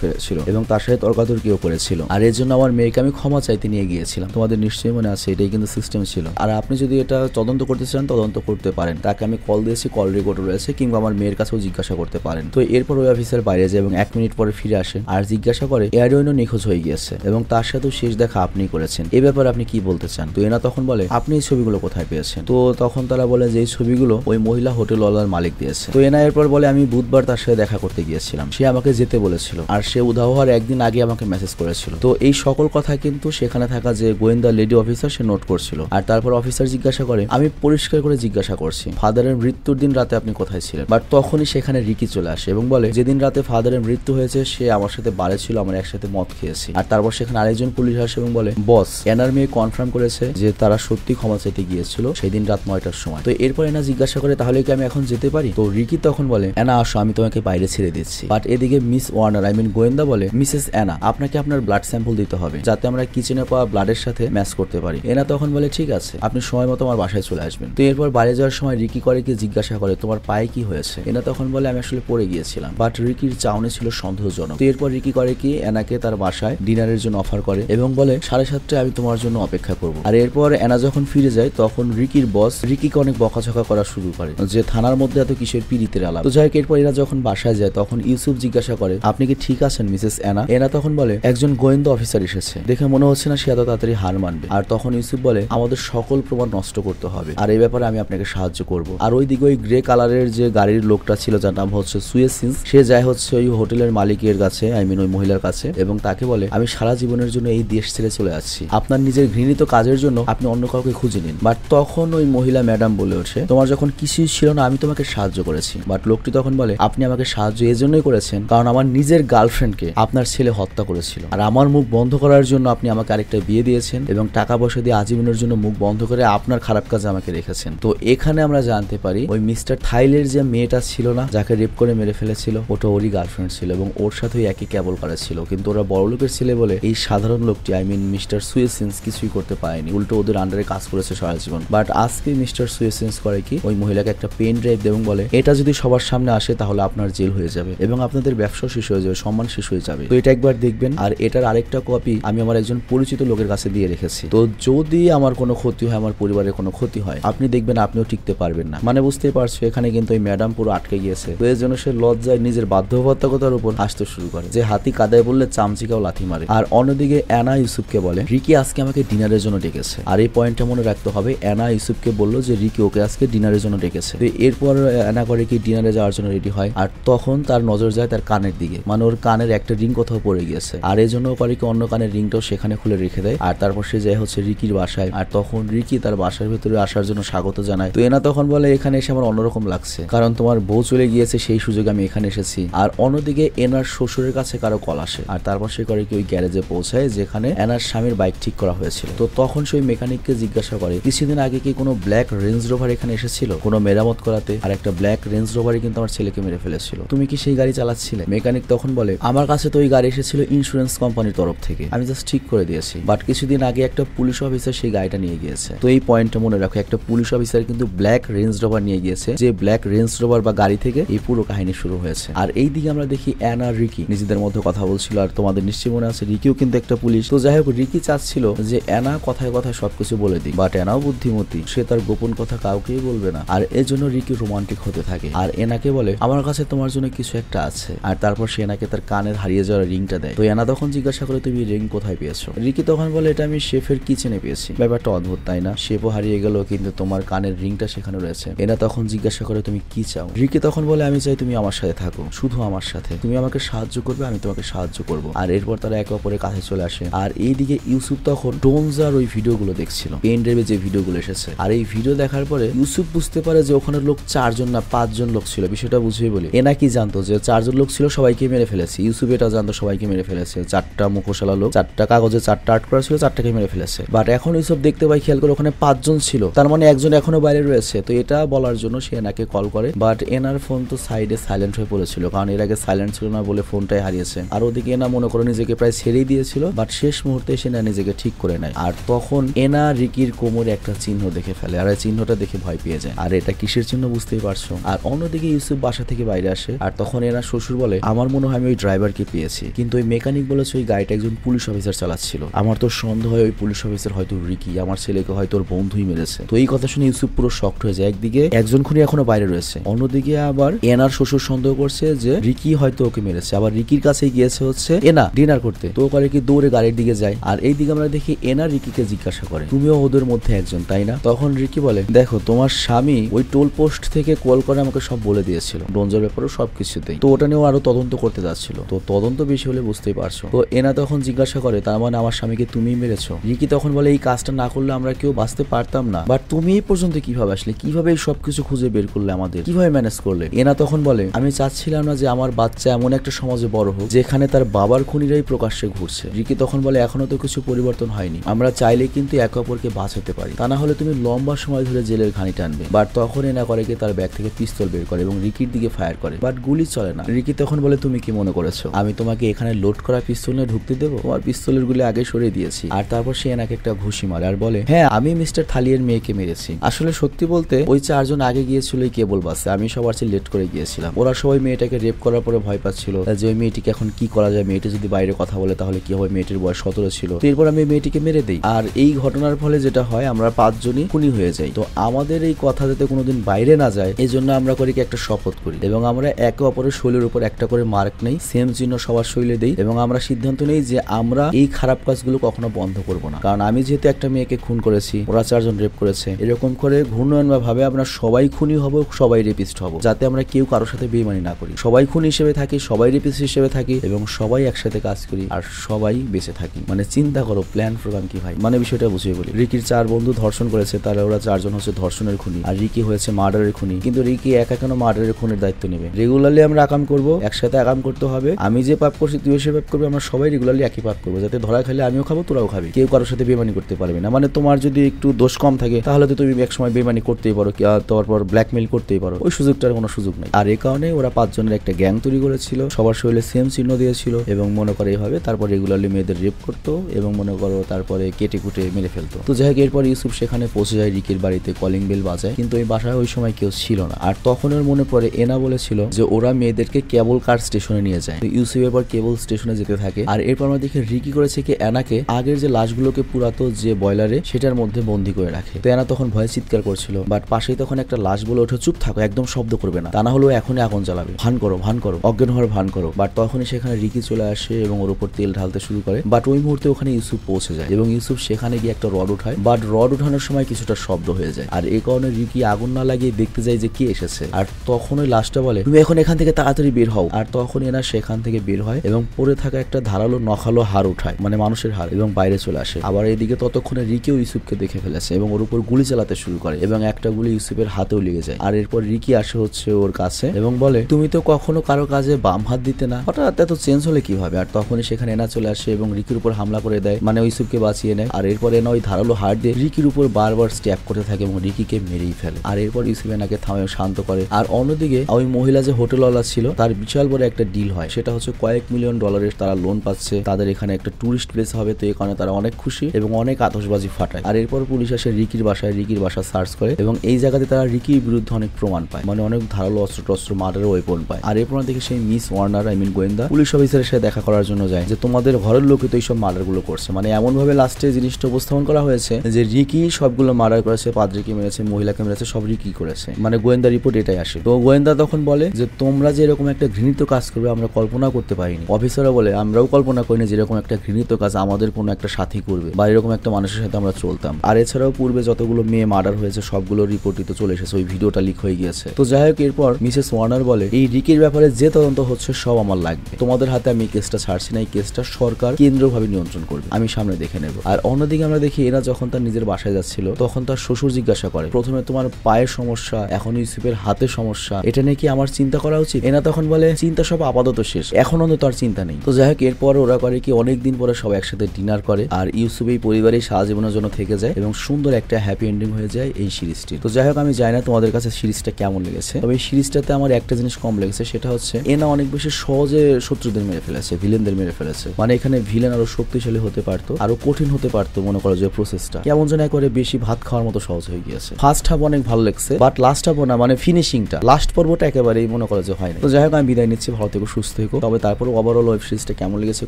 ফেলেছিল এবং তার সাথে তর্কাতর্কিও করেছিল আর এর জন্য আমার মেয়েকে আমি ক্ষমা চাইতে নিয়ে গিয়েছিলাম তোমাদের নিশ্চয়ই মনে আছে এটাই কিন্তু সিস্টেম ছিল আর আপনি যদি এটা তদন্ত করতে চান তদন্ত করতে পারেন তাকে আমি কল দিয়েছি কল রেকর্ড রয়েছে কিংবা আমার মেয়ের কাছেও জিজ্ঞাসা করতে পারেন তো এরপর ওই অফিসার বাইরে যায় এবং এক মিনিট পরে ফিরে আসে আর জিজ্ঞাসা করে এয়ারওয়েনও নিখোঁজ হয়ে গিয়েছে এবং তার সাথেও শেষ দেখা আপনি করেছেন করেছেন এ ব্যাপারে আপনি কি বলতে চান তো এনা তখন বলে আপনি এই ছবিগুলো কোথায় পেয়েছেন তো তখন তারা বলে যে এই ছবিগুলো ওই মহিলা হোটেল ওয়ালার মালিক দিয়েছে তো এনা এরপর বলে আমি বুধবার তার সাথে দেখা করতে গিয়েছিলাম সে আমাকে যেতে বলেছিল আর সে উধাও হওয়ার একদিন আগে আমাকে মেসেজ করেছিল তো এই সকল কথা কিন্তু সেখানে থাকা যে গোয়েন্দা লেডি অফিসার সে নোট করছিল আর তারপর অফিসার জিজ্ঞাসা করে আমি পরিষ্কার করে জিজ্ঞাসা করছি ফাদারের মৃত্যুর দিন রাতে আপনি কোথায় ছিলেন বাট তখনই সেখানে রিকি চলে আসে এবং বলে যেদিন রাতে ফাদারের মৃত্যু হয়েছে সে আমার সাথে বাড়ে ছিল আমার একসাথে মদ খেয়েছি আর তারপর সেখানে আরেকজন পুলিশ আসে এবং বলে বস এনার মেয়ে কনফার্ম করেছে যে তারা সত্যি ক্ষমা চেতে গিয়েছিল সেদিন রাত নয়টার সময় তো এরপর এনা জিজ্ঞাসা করে তাহলে কি আমি এখন যেতে পারি তো রিকি তখন বলে এনা আসো আমি তোমাকে বাইরে ছেড়ে দিচ্ছি বাট এদিকে মিস ওয়ার্নার আই মিন গোয়েন্দা বলে মিসেস এনা আপনাকে আপনার ব্লাড স্যাম্পল দিতে হবে যাতে আমরা কিচেনে পাওয়া ব্লাডের সাথে ম্যাচ করতে পারি এনা তখন বলে ঠিক আছে আপনি সময় মতো আমার বাসায় চলে আসবেন তো এরপর বাইরে যাওয়ার সময় রিকি করে কি জিজ্ঞাসা করে তোমার পায়ে কি হয়েছে এনা তখন বলে আমি আসলে পড়ে গিয়েছিলাম বাট রিকির চাউনে ছিল সন্দেহজনক তো এরপর রিকি করে কি এনাকে তার বাসায় ডিনারের জন্য অফার করে এবং বলে সাড়ে সাত সেক্ষেত্রে আমি তোমার জন্য অপেক্ষা করব আর এরপর অ্যানা যখন ফিরে যায় তখন রিকির বস রিকিকে অনেক বকাঝকা করা শুরু করে যে থানার মধ্যে এত কিসের পিড়িতের আলাপ তো যাই হোক এরপর এরা যখন বাসায় যায় তখন ইউসুফ জিজ্ঞাসা করে আপনি কি ঠিক আছেন মিসেস অ্যানা এনা তখন বলে একজন গোয়েন্দা অফিসার এসেছে দেখে মনে হচ্ছে না সে এত তাড়াতাড়ি হার মানবে আর তখন ইউসুফ বলে আমাদের সকল প্রমাণ নষ্ট করতে হবে আর এই ব্যাপারে আমি আপনাকে সাহায্য করব আর ওই দিকে ওই গ্রে কালারের যে গাড়ির লোকটা ছিল যার নাম হচ্ছে সুয়েসিন সে যায় হচ্ছে ওই হোটেলের মালিকের কাছে আই মিন ওই মহিলার কাছে এবং তাকে বলে আমি সারা জীবনের জন্য এই দেশ ছেড়ে চলে আসছি যাচ্ছি আপনার নিজের ঘৃণিত কাজের জন্য আপনি অন্য কাউকে খুঁজে নিন বাট তখন ওই মহিলা ম্যাডাম বলে ওঠে তোমার যখন কিছুই ছিল না আমি তোমাকে সাহায্য করেছি বাট লোকটি তখন বলে আপনি আমাকে সাহায্য এজন্যই করেছেন কারণ আমার নিজের গার্লফ্রেন্ডকে আপনার ছেলে হত্যা করেছিল আর আমার মুখ বন্ধ করার জন্য আপনি আমাকে আরেকটা বিয়ে দিয়েছেন এবং টাকা পয়সা দিয়ে আজীবনের জন্য মুখ বন্ধ করে আপনার খারাপ কাজে আমাকে রেখেছেন তো এখানে আমরা জানতে পারি ওই মিস্টার থাইলের যে মেয়েটা ছিল না যাকে রেপ করে মেরে ফেলেছিল ওটা ওরই গার্লফ্রেন্ড ছিল এবং ওর সাথেই একই কেবল করা ছিল কিন্তু ওরা বড় লোকের ছেলে বলে এই সাধারণ লোকটি আই মিন মিস্টার সুয়েসেন্স কিছুই করতে পারেনি উল্টো ওদের আন্ডারে কাজ করেছে সারা জীবন বাট আজকে মিস্টার সুয়েসেন্স করে কি ওই মহিলাকে একটা পেন ড্রাইভ এবং বলে এটা যদি সবার সামনে আসে তাহলে আপনার জেল হয়ে যাবে এবং আপনাদের ব্যবসা শেষ হয়ে যাবে সম্মান শেষ হয়ে যাবে তো এটা একবার দেখবেন আর এটার আরেকটা কপি আমি আমার একজন পরিচিত লোকের কাছে দিয়ে রেখেছি তো যদি আমার কোনো ক্ষতি হয় আমার পরিবারের কোনো ক্ষতি হয় আপনি দেখবেন আপনিও টিকতে পারবেন না মানে বুঝতেই পারছো এখানে কিন্তু ওই ম্যাডাম পুরো আটকে গিয়েছে তো এর জন্য সে লজ্জায় নিজের বাধ্যবাধকতার উপর আসতে শুরু করে যে হাতি কাদায় বললে চামচিকাও লাথি মারে আর অন্যদিকে অ্যানা ইউসুফকে বলে রিকি আজকে আমাকে ডিনারের জন্য ডেকেছে আর এই পয়েন্টটা মনে রাখতে হবে অ্যানা ইউসুফকে বললো যে রিকি ওকে আজকে ডিনারের জন্য ডেকেছে এরপর অ্যানা করে কি ডিনারে যাওয়ার জন্য রেডি হয় আর তখন তার নজর যায় তার কানের দিকে মানে ওর কানের একটা রিং কোথাও পড়ে গিয়েছে আর এই জন্য করে কি অন্য কানের রিংটাও সেখানে খুলে রেখে দেয় আর তারপর সে যায় হচ্ছে রিকির বাসায় আর তখন রিকি তার বাসার ভেতরে আসার জন্য স্বাগত জানায় তো এনা তখন বলে এখানে এসে আমার অন্যরকম লাগছে কারণ তোমার বউ চলে গিয়েছে সেই সুযোগে আমি এখানে এসেছি আর অন্যদিকে এনার শ্বশুরের কাছে কারো কল আসে আর তারপর সে করে কি ওই গ্যারেজে পৌঁছায় যেখানে এনার স্বামীর বাইক ঠিক করা হয়েছিল তো তখন সেই মেকানিককে জিজ্ঞাসা করে কিছুদিন আগে কি কোনো ব্ল্যাক রেঞ্জ রোভার এখানে এসেছিল কোনো মেরামত করাতে আর একটা ব্ল্যাক রেঞ্জ রোভারই কিন্তু আমার ছেলেকে মেরে ফেলেছিল তুমি কি সেই গাড়ি চালাচ্ছিলে মেকানিক তখন বলে আমার কাছে তো ওই গাড়ি এসেছিল ইন্স্যুরেন্স কোম্পানির তরফ থেকে আমি জাস্ট ঠিক করে দিয়েছি বাট কিছুদিন আগে একটা পুলিশ অফিসার সেই গাড়িটা নিয়ে গিয়েছে তো এই পয়েন্টটা মনে রাখো একটা পুলিশ অফিসার কিন্তু ব্ল্যাক রেঞ্জ রোভার নিয়ে গিয়েছে যে ব্ল্যাক রেঞ্জ রোভার বা গাড়ি থেকে এই পুরো কাহিনী শুরু হয়েছে আর এই দিকে আমরা দেখি অ্যান আর রিকি নিজেদের মধ্যে কথা বলছিল আর তোমাদের নিশ্চয়ই মনে আছে রিকিও কিন্তু একটা পুলিশ তো যাই হোক রিকি চাচ্ছিল যে অ্যানা কথায় কথায় সবকিছু বলে দিক বাট অ্যানাও বুদ্ধিমতী সে তার গোপন কথা কাউকেই বলবে না আর এর জন্য রিকি রোমান্টিক হতে থাকে আর এনাকে বলে আমার কাছে তোমার জন্য কিছু একটা আছে আর তারপর সে এনাকে তার কানের হারিয়ে যাওয়ার রিংটা দেয় তো এনা তখন জিজ্ঞাসা করে তুমি রিং কোথায় পেয়েছো রিকি তখন বলে এটা আমি শেফের কিচেনে পেয়েছি ব্যাপারটা অদ্ভুত তাই না শেফও হারিয়ে গেল কিন্তু তোমার কানের রিংটা সেখানে রয়েছে এনা তখন জিজ্ঞাসা করে তুমি কি চাও রিকি তখন বলে আমি চাই তুমি আমার সাথে থাকো শুধু আমার সাথে তুমি আমাকে সাহায্য করবে আমি তোমাকে সাহায্য করব আর এরপর তারা একে অপরের কাছে চলে আসে আর এইদিকে ইউ ইউসুফ তখন ডোনজার ওই ভিডিওগুলো দেখছিল পেন ড্রাইভে যে ভিডিওগুলো এসেছে আর এই ভিডিও দেখার পরে ইউসুফ বুঝতে পারে যে ওখানে লোক চারজন না পাঁচজন লোক ছিল বিষয়টা বুঝিয়ে বলি এ নাকি জানতো যে চারজন লোক ছিল সবাইকে মেরে ফেলেছে ইউসুফ এটা জানতো সবাইকে মেরে ফেলেছে চারটা মুখোশালা লোক চারটা কাগজে চারটা আট করা ছিল চারটাকে মেরে ফেলেছে বাট এখন ইউসুফ দেখতে পাই খেয়াল করে ওখানে পাঁচজন ছিল তার মানে একজন এখনো বাইরে রয়েছে তো এটা বলার জন্য সে এনাকে কল করে বাট এনার ফোন তো সাইডে সাইলেন্ট হয়ে পড়েছিল কারণ এর আগে সাইলেন্ট ছিল না বলে ফোনটাই হারিয়েছে আর ওদিকে এনা মনে করে নিজেকে প্রায় ছেড়েই দিয়েছিল বাট শেষ মুহূর্তে সে নিজেকে ঠিক করে নেয় আর তখন এনা রিকির কোমরে একটা চিহ্ন দেখে ফেলে আর এই চিহ্নটা দেখে ভয় পেয়ে যায় আর এটা কিসের চিহ্ন বুঝতেই পারছো আর অন্যদিকে ইউসুফ বাসা থেকে বাইরে আসে আর তখন এনা শ্বশুর বলে আমার মনে হয় আমি ওই ড্রাইভারকে পেয়েছি কিন্তু ওই মেকানিক বলেছে ওই গাড়িটা একজন পুলিশ অফিসার চালাচ্ছিল আমার তো সন্দেহ হয় ওই পুলিশ অফিসার হয়তো রিকি আমার ছেলেকে হয়তো ওর বন্ধুই মেরেছে তো এই কথা শুনে ইউসুফ পুরো শক্ট হয়ে যায় একদিকে একজন খুনি এখনো বাইরে রয়েছে অন্যদিকে আবার এনার শ্বশুর সন্দেহ করছে যে রিকি হয়তো ওকে মেরেছে আবার রিকির কাছে গিয়েছে হচ্ছে এনা ডিনার করতে তো করে কি দৌড়ে গাড়ির দিকে যায় আর এই এইদিকে আমরা দেখি এনা রিকিকে জিজ্ঞাসা করে তুমিও ওদের মধ্যে একজন তাই না তখন রিকি বলে দেখো তোমার স্বামী ওই টোল পোস্ট থেকে কল করে আমাকে সব বলে দিয়েছিল ডোনজার ব্যাপারে সবকিছুতেই তো ওটা নিয়েও আরো তদন্ত করতে যাচ্ছিল তো তদন্ত বেশি হলে বুঝতেই পারছো তো এনা তখন জিজ্ঞাসা করে তার মানে আমার স্বামীকে তুমি মেরেছো রিকি তখন বলে এই কাজটা না করলে আমরা কেউ বাঁচতে পারতাম না বাট তুমি এই পর্যন্ত কিভাবে আসলে কিভাবে এই সবকিছু খুঁজে বের করলে আমাদের কিভাবে ম্যানেজ করলে এনা তখন বলে আমি চাচ্ছিলাম না যে আমার বাচ্চা এমন একটা সমাজে বড় হোক যেখানে তার বাবার খুনিরাই প্রকাশ্যে ঘুরছে রিকি তখন বলে এখনো তো কিছু পরিবর্তন হয়নি আমরা চাইলে কিন্তু একে অপরকে বাঁচাতে পারি তা না হলে তুমি লম্বা সময় ধরে জেলের ঘানি টানবে বাট তখন এনা করে করেকে তার ব্যাগ থেকে পিস্তল বের করে এবং রিকির দিকে ফায়ার করে বাট গুলি চলে না রিকি তখন বলে তুমি কি মনে করেছো আমি তোমাকে এখানে লোড করা পিস্তল নিয়ে ঢুকতে দেবো তোমার পিস্তলের গুলি আগে সরিয়ে দিয়েছি আর তারপর সে এনাকে একটা ঘুষি মারে আর বলে হ্যাঁ আমি মিস্টার থালিয়ের মেয়েকে মেরেছি আসলে সত্যি বলতে ওই চারজন আগে গিয়েছিল কেবল বাসে আমি সবার চেয়ে লেট করে গিয়েছিলাম ওরা সবাই মেয়েটাকে রেপ করার পরে ভয় পাচ্ছিল যে ওই মেয়েটিকে এখন কি করা যায় মেয়েটি যদি বাইরে কথা বলে তাহলে কি হবে মেয়েটির বয়স সতেরো ছিল এরপর আমি মেয়েটিকে মেরে দিই আর এই ঘটনার ফলে যেটা হয় আমরা পাঁচজনই খুনি হয়ে যাই তো আমাদের এই কথা যাতে কোনোদিন বাইরে না যায় এই জন্য আমরা করি কি একটা শপথ করি এবং আমরা একে অপরের শৈলের উপর একটা করে মার্ক নেই সেম চিহ্ন সবার শৈলে দিই এবং আমরা সিদ্ধান্ত নেই যে আমরা এই খারাপ কাজগুলো কখনো বন্ধ করব না কারণ আমি যেহেতু একটা মেয়েকে খুন করেছি ওরা চারজন রেপ করেছে এরকম করে ঘূর্ণয়ন বা ভাবে আমরা সবাই খুনি হব সবাই রেপিস্ট হব যাতে আমরা কেউ কারোর সাথে বেমানি না করি সবাই খুন হিসেবে থাকি সবাই রেপিস্ট হিসেবে থাকি এবং সবাই একসাথে কাজ করি আর সবাই বেঁচে থাকি মানে চিন্তা করো প্ল্যান প্রোগ্রাম কি ভাই মানে বিষয়টা বুঝিয়ে বলি রিকির চার বন্ধু ধর্ষণ করেছে তারা ওরা চারজন হচ্ছে ধর্ষণের খুনি আর রিকি হয়েছে মার্ডারের খুনি কিন্তু রিকি একা কেন মার্ডারের খুনের দায়িত্ব নেবে রেগুলারলি আমরা আকাম করবো একসাথে আকাম করতে হবে আমি যে পাপ করছি তুই সে পাপ করবে আমরা সবাই রেগুলারলি একই পাপ করবো যাতে ধরা খেলে আমিও খাবো তোরাও খাবি কেউ কারোর সাথে বেমানি করতে পারবে না মানে তোমার যদি একটু দোষ কম থাকে তাহলে তো তুমি একসময় বেমানি করতেই পারো তারপর ব্ল্যাকমেল করতেই পারো ওই সুযোগটার কোনো সুযোগ নেই আর এ কারণে ওরা পাঁচজনের একটা গ্যাং তৈরি করেছিল সবার শরীরে সেম চিহ্ন দিয়েছিল এবং মনে করে এইভাবে তারপর রেগুলারলি মেয়েদের রেপ করতো এবং এবং মনে করো তারপরে কেটে কুটে মেরে ফেলতো তো যাই হোক এরপর ইউসুফ সেখানে পৌঁছে যায় রিকের বাড়িতে কলিং বেল বাজায় কিন্তু এই বাসায় ওই সময় কেউ ছিল না আর তখন ওর মনে পড়ে এনা বলেছিল যে ওরা মেয়েদেরকে কেবল কার স্টেশনে নিয়ে যায় ইউসুফ এরপর কেবল স্টেশনে যেতে থাকে আর এরপর আমরা দেখি রিকি করেছে কি এনাকে আগের যে লাশগুলোকে পুরাতো যে বয়লারে সেটার মধ্যে বন্দি করে রাখে তো এনা তখন ভয়ে চিৎকার করছিল বাট পাশেই তখন একটা লাশ বলে ওঠে চুপ থাকো একদম শব্দ করবে না তা না হলেও এখনই আগুন জ্বালাবে ভান করো ভান করো অজ্ঞান হওয়ার ভান করো বাট তখনই সেখানে রিকি চলে আসে এবং ওর উপর তেল ঢালতে শুরু করে বাট ওই মুহূর্তে ওখানে ইউসুফ পৌঁছে যায় এবং ইউসুফ সেখানে গিয়ে একটা রড উঠায় বাট রড উঠানোর সময় কিছুটা শব্দ হয়ে যায় আর এই কারণে রিকি আগুন না লাগিয়ে দেখতে যায় যে কে এসেছে আর তখনই লাস্টটা বলে তুমি এখন এখান থেকে তাড়াতাড়ি বের হও আর তখন এনা সেখান থেকে বের হয় এবং পরে থাকা একটা ধারালো নখালো হার উঠায় মানে মানুষের হার এবং বাইরে চলে আসে আবার এদিকে ততক্ষণে রিকিও ইউসুফকে দেখে ফেলেছে এবং ওর উপর গুলি চালাতে শুরু করে এবং একটা গুলি ইউসুফের হাতেও লেগে যায় আর এরপর রিকি আসে হচ্ছে ওর কাছে এবং বলে তুমি তো কখনো কারো কাজে বাম হাত দিতে না হঠাৎ এত চেঞ্জ হলে কিভাবে আর তখনই সেখানে এনা চলে আসে এবং রিকির উপর হামলা করে দেয় মানে সুপকে বাঁচিয়ে নেয় আর এরপর এনা ওই ধারালো হাট দিয়ে রিকির উপর বারবার স্ট্যাপ করতে থাকে এবং রিকিকে মেরেই ফেলে আর এরপর ইউসুফ এনাকে থামে শান্ত করে আর অন্যদিকে ওই মহিলা যে হোটেল ওয়ালা ছিল তার বিশাল বড় একটা ডিল হয় সেটা হচ্ছে কয়েক মিলিয়ন ডলারের তারা লোন পাচ্ছে তাদের এখানে একটা টুরিস্ট প্লেস হবে তো এখানে তারা অনেক খুশি এবং অনেক আতসবাজি ফাটায় আর এরপর পুলিশ আসে রিকির বাসায় রিকির বাসা সার্চ করে এবং এই জায়গাতে তারা রিকির বিরুদ্ধে অনেক প্রমাণ পায় মানে অনেক ধারালো অস্ত্র টস্ত্র মার্ডার ওয়েপন পায় আর এরপর দেখে সেই মিস ওয়ার্নার আই মিন গোয়েন্দা পুলিশ অফিসারের সাথে দেখা করার জন্য যায় যে তোমাদের ঘরের লোকে তো এইসব গুলো করছে করছে মানে এমনভাবে লাস্টে জিনিসটা উপস্থাপন করা হয়েছে যে রিকি সবগুলো মার্ডার করেছে পাদ্রিকে মেরেছে মহিলাকে মেরেছে সব রিকি করেছে মানে গোয়েন্দা রিপোর্ট এটাই আসে তো গোয়েন্দা তখন বলে যে তোমরা যে এরকম একটা ঘৃণিত কাজ করবে আমরা কল্পনা করতে পারিনি অফিসাররা বলে আমরাও কল্পনা করিনি যে এরকম একটা ঘৃণিত কাজ আমাদের কোনো একটা সাথী করবে বা এরকম একটা মানুষের সাথে আমরা চলতাম আর এছাড়াও পূর্বে যতগুলো মেয়ে মার্ডার হয়েছে সবগুলো রিপোর্টই তো চলে এসেছে ওই ভিডিওটা লিক হয়ে গিয়েছে তো যাই হোক এরপর মিসেস ওয়ার্নার বলে এই রিকির ব্যাপারে যে তদন্ত হচ্ছে সব আমার লাগবে তোমাদের হাতে আমি কেসটা ছাড়ছি না এই কেসটা সরকার কেন্দ্রভাবে নিয়ন্ত্রণ করবে আমি সামনে দেখে নেব আর অন্যদিকে আমরা দেখি এরা যখন তার নিজের বাসায় যাচ্ছিল তখন তার শ্বশুর জিজ্ঞাসা করে প্রথমে তোমার পায়ের সমস্যা এখন ইউসুফের হাতে সমস্যা এটা নিয়ে কি আমার চিন্তা করা উচিত এনা তখন বলে চিন্তা সব আপাতত শেষ এখন অন্তত তার চিন্তা নেই তো যাই হোক এরপর ওরা করে কি অনেকদিন পরে সব একসাথে ডিনার করে আর ইউসুফ এই পরিবারের সারা জীবনের জন্য থেকে যায় এবং সুন্দর একটা হ্যাপি এন্ডিং হয়ে যায় এই সিরিজটি তো যাই হোক আমি জানি না তোমাদের কাছে সিরিজটা কেমন লেগেছে তবে এই সিরিজটাতে আমার একটা জিনিস কম লেগেছে সেটা হচ্ছে এনা অনেক বেশি সহজে শত্রুদের মেরে ফেলেছে ভিলেনদের মেরে ফেলেছে মানে এখানে ভিলেন আরো শক্তিশালী হতে হতে পারতো আরো কঠিন হতে পারতো মনে করো যে প্রসেসটা কেমন যেন একবারে বেশি ভাত খাওয়ার মতো সহজ হয়ে গিয়েছে ফার্স্ট হাফ অনেক ভালো লাগছে বাট লাস্ট হাফ না মানে ফিনিশিংটা লাস্ট পর্বটা একেবারেই মনে করো যে হয় না তো যাই হোক আমি বিদায় নিচ্ছি ভালো থেকে সুস্থ থেকো তবে তারপর ওভারঅল ওয়েব সিরিজটা কেমন লেগেছে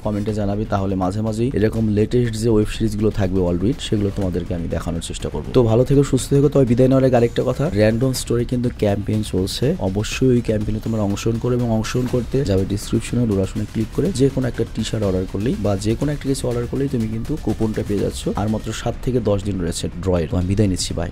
কমেন্টে জানাবি তাহলে মাঝে মাঝেই এরকম লেটেস্ট যে ওয়েব সিরিজগুলো থাকবে অলরেডি সেগুলো তোমাদেরকে আমি দেখানোর চেষ্টা করবো তো ভালো থেকে সুস্থ থেকো তবে বিদায় নেওয়ার আরেকটা কথা র্যান্ডম স্টোরি কিন্তু ক্যাম্পেইন চলছে অবশ্যই ওই ক্যাম্পেইনে তোমরা অংশগ্রহণ করো এবং অংশগ্রহণ করতে যাবে ডিসক্রিপশনে ডোরাশনে ক্লিক করে যে কোনো একটা টি শার্ট অর্ডার করলেই বা যে কোনো একটা কিছু অর্ডার করলে করলেই তুমি কিন্তু কুপনটা পেয়ে যাচ্ছ আর মাত্র সাত থেকে দশ দিন রয়েছে ড্রয়ের আমি বিদায় নিচ্ছি বাই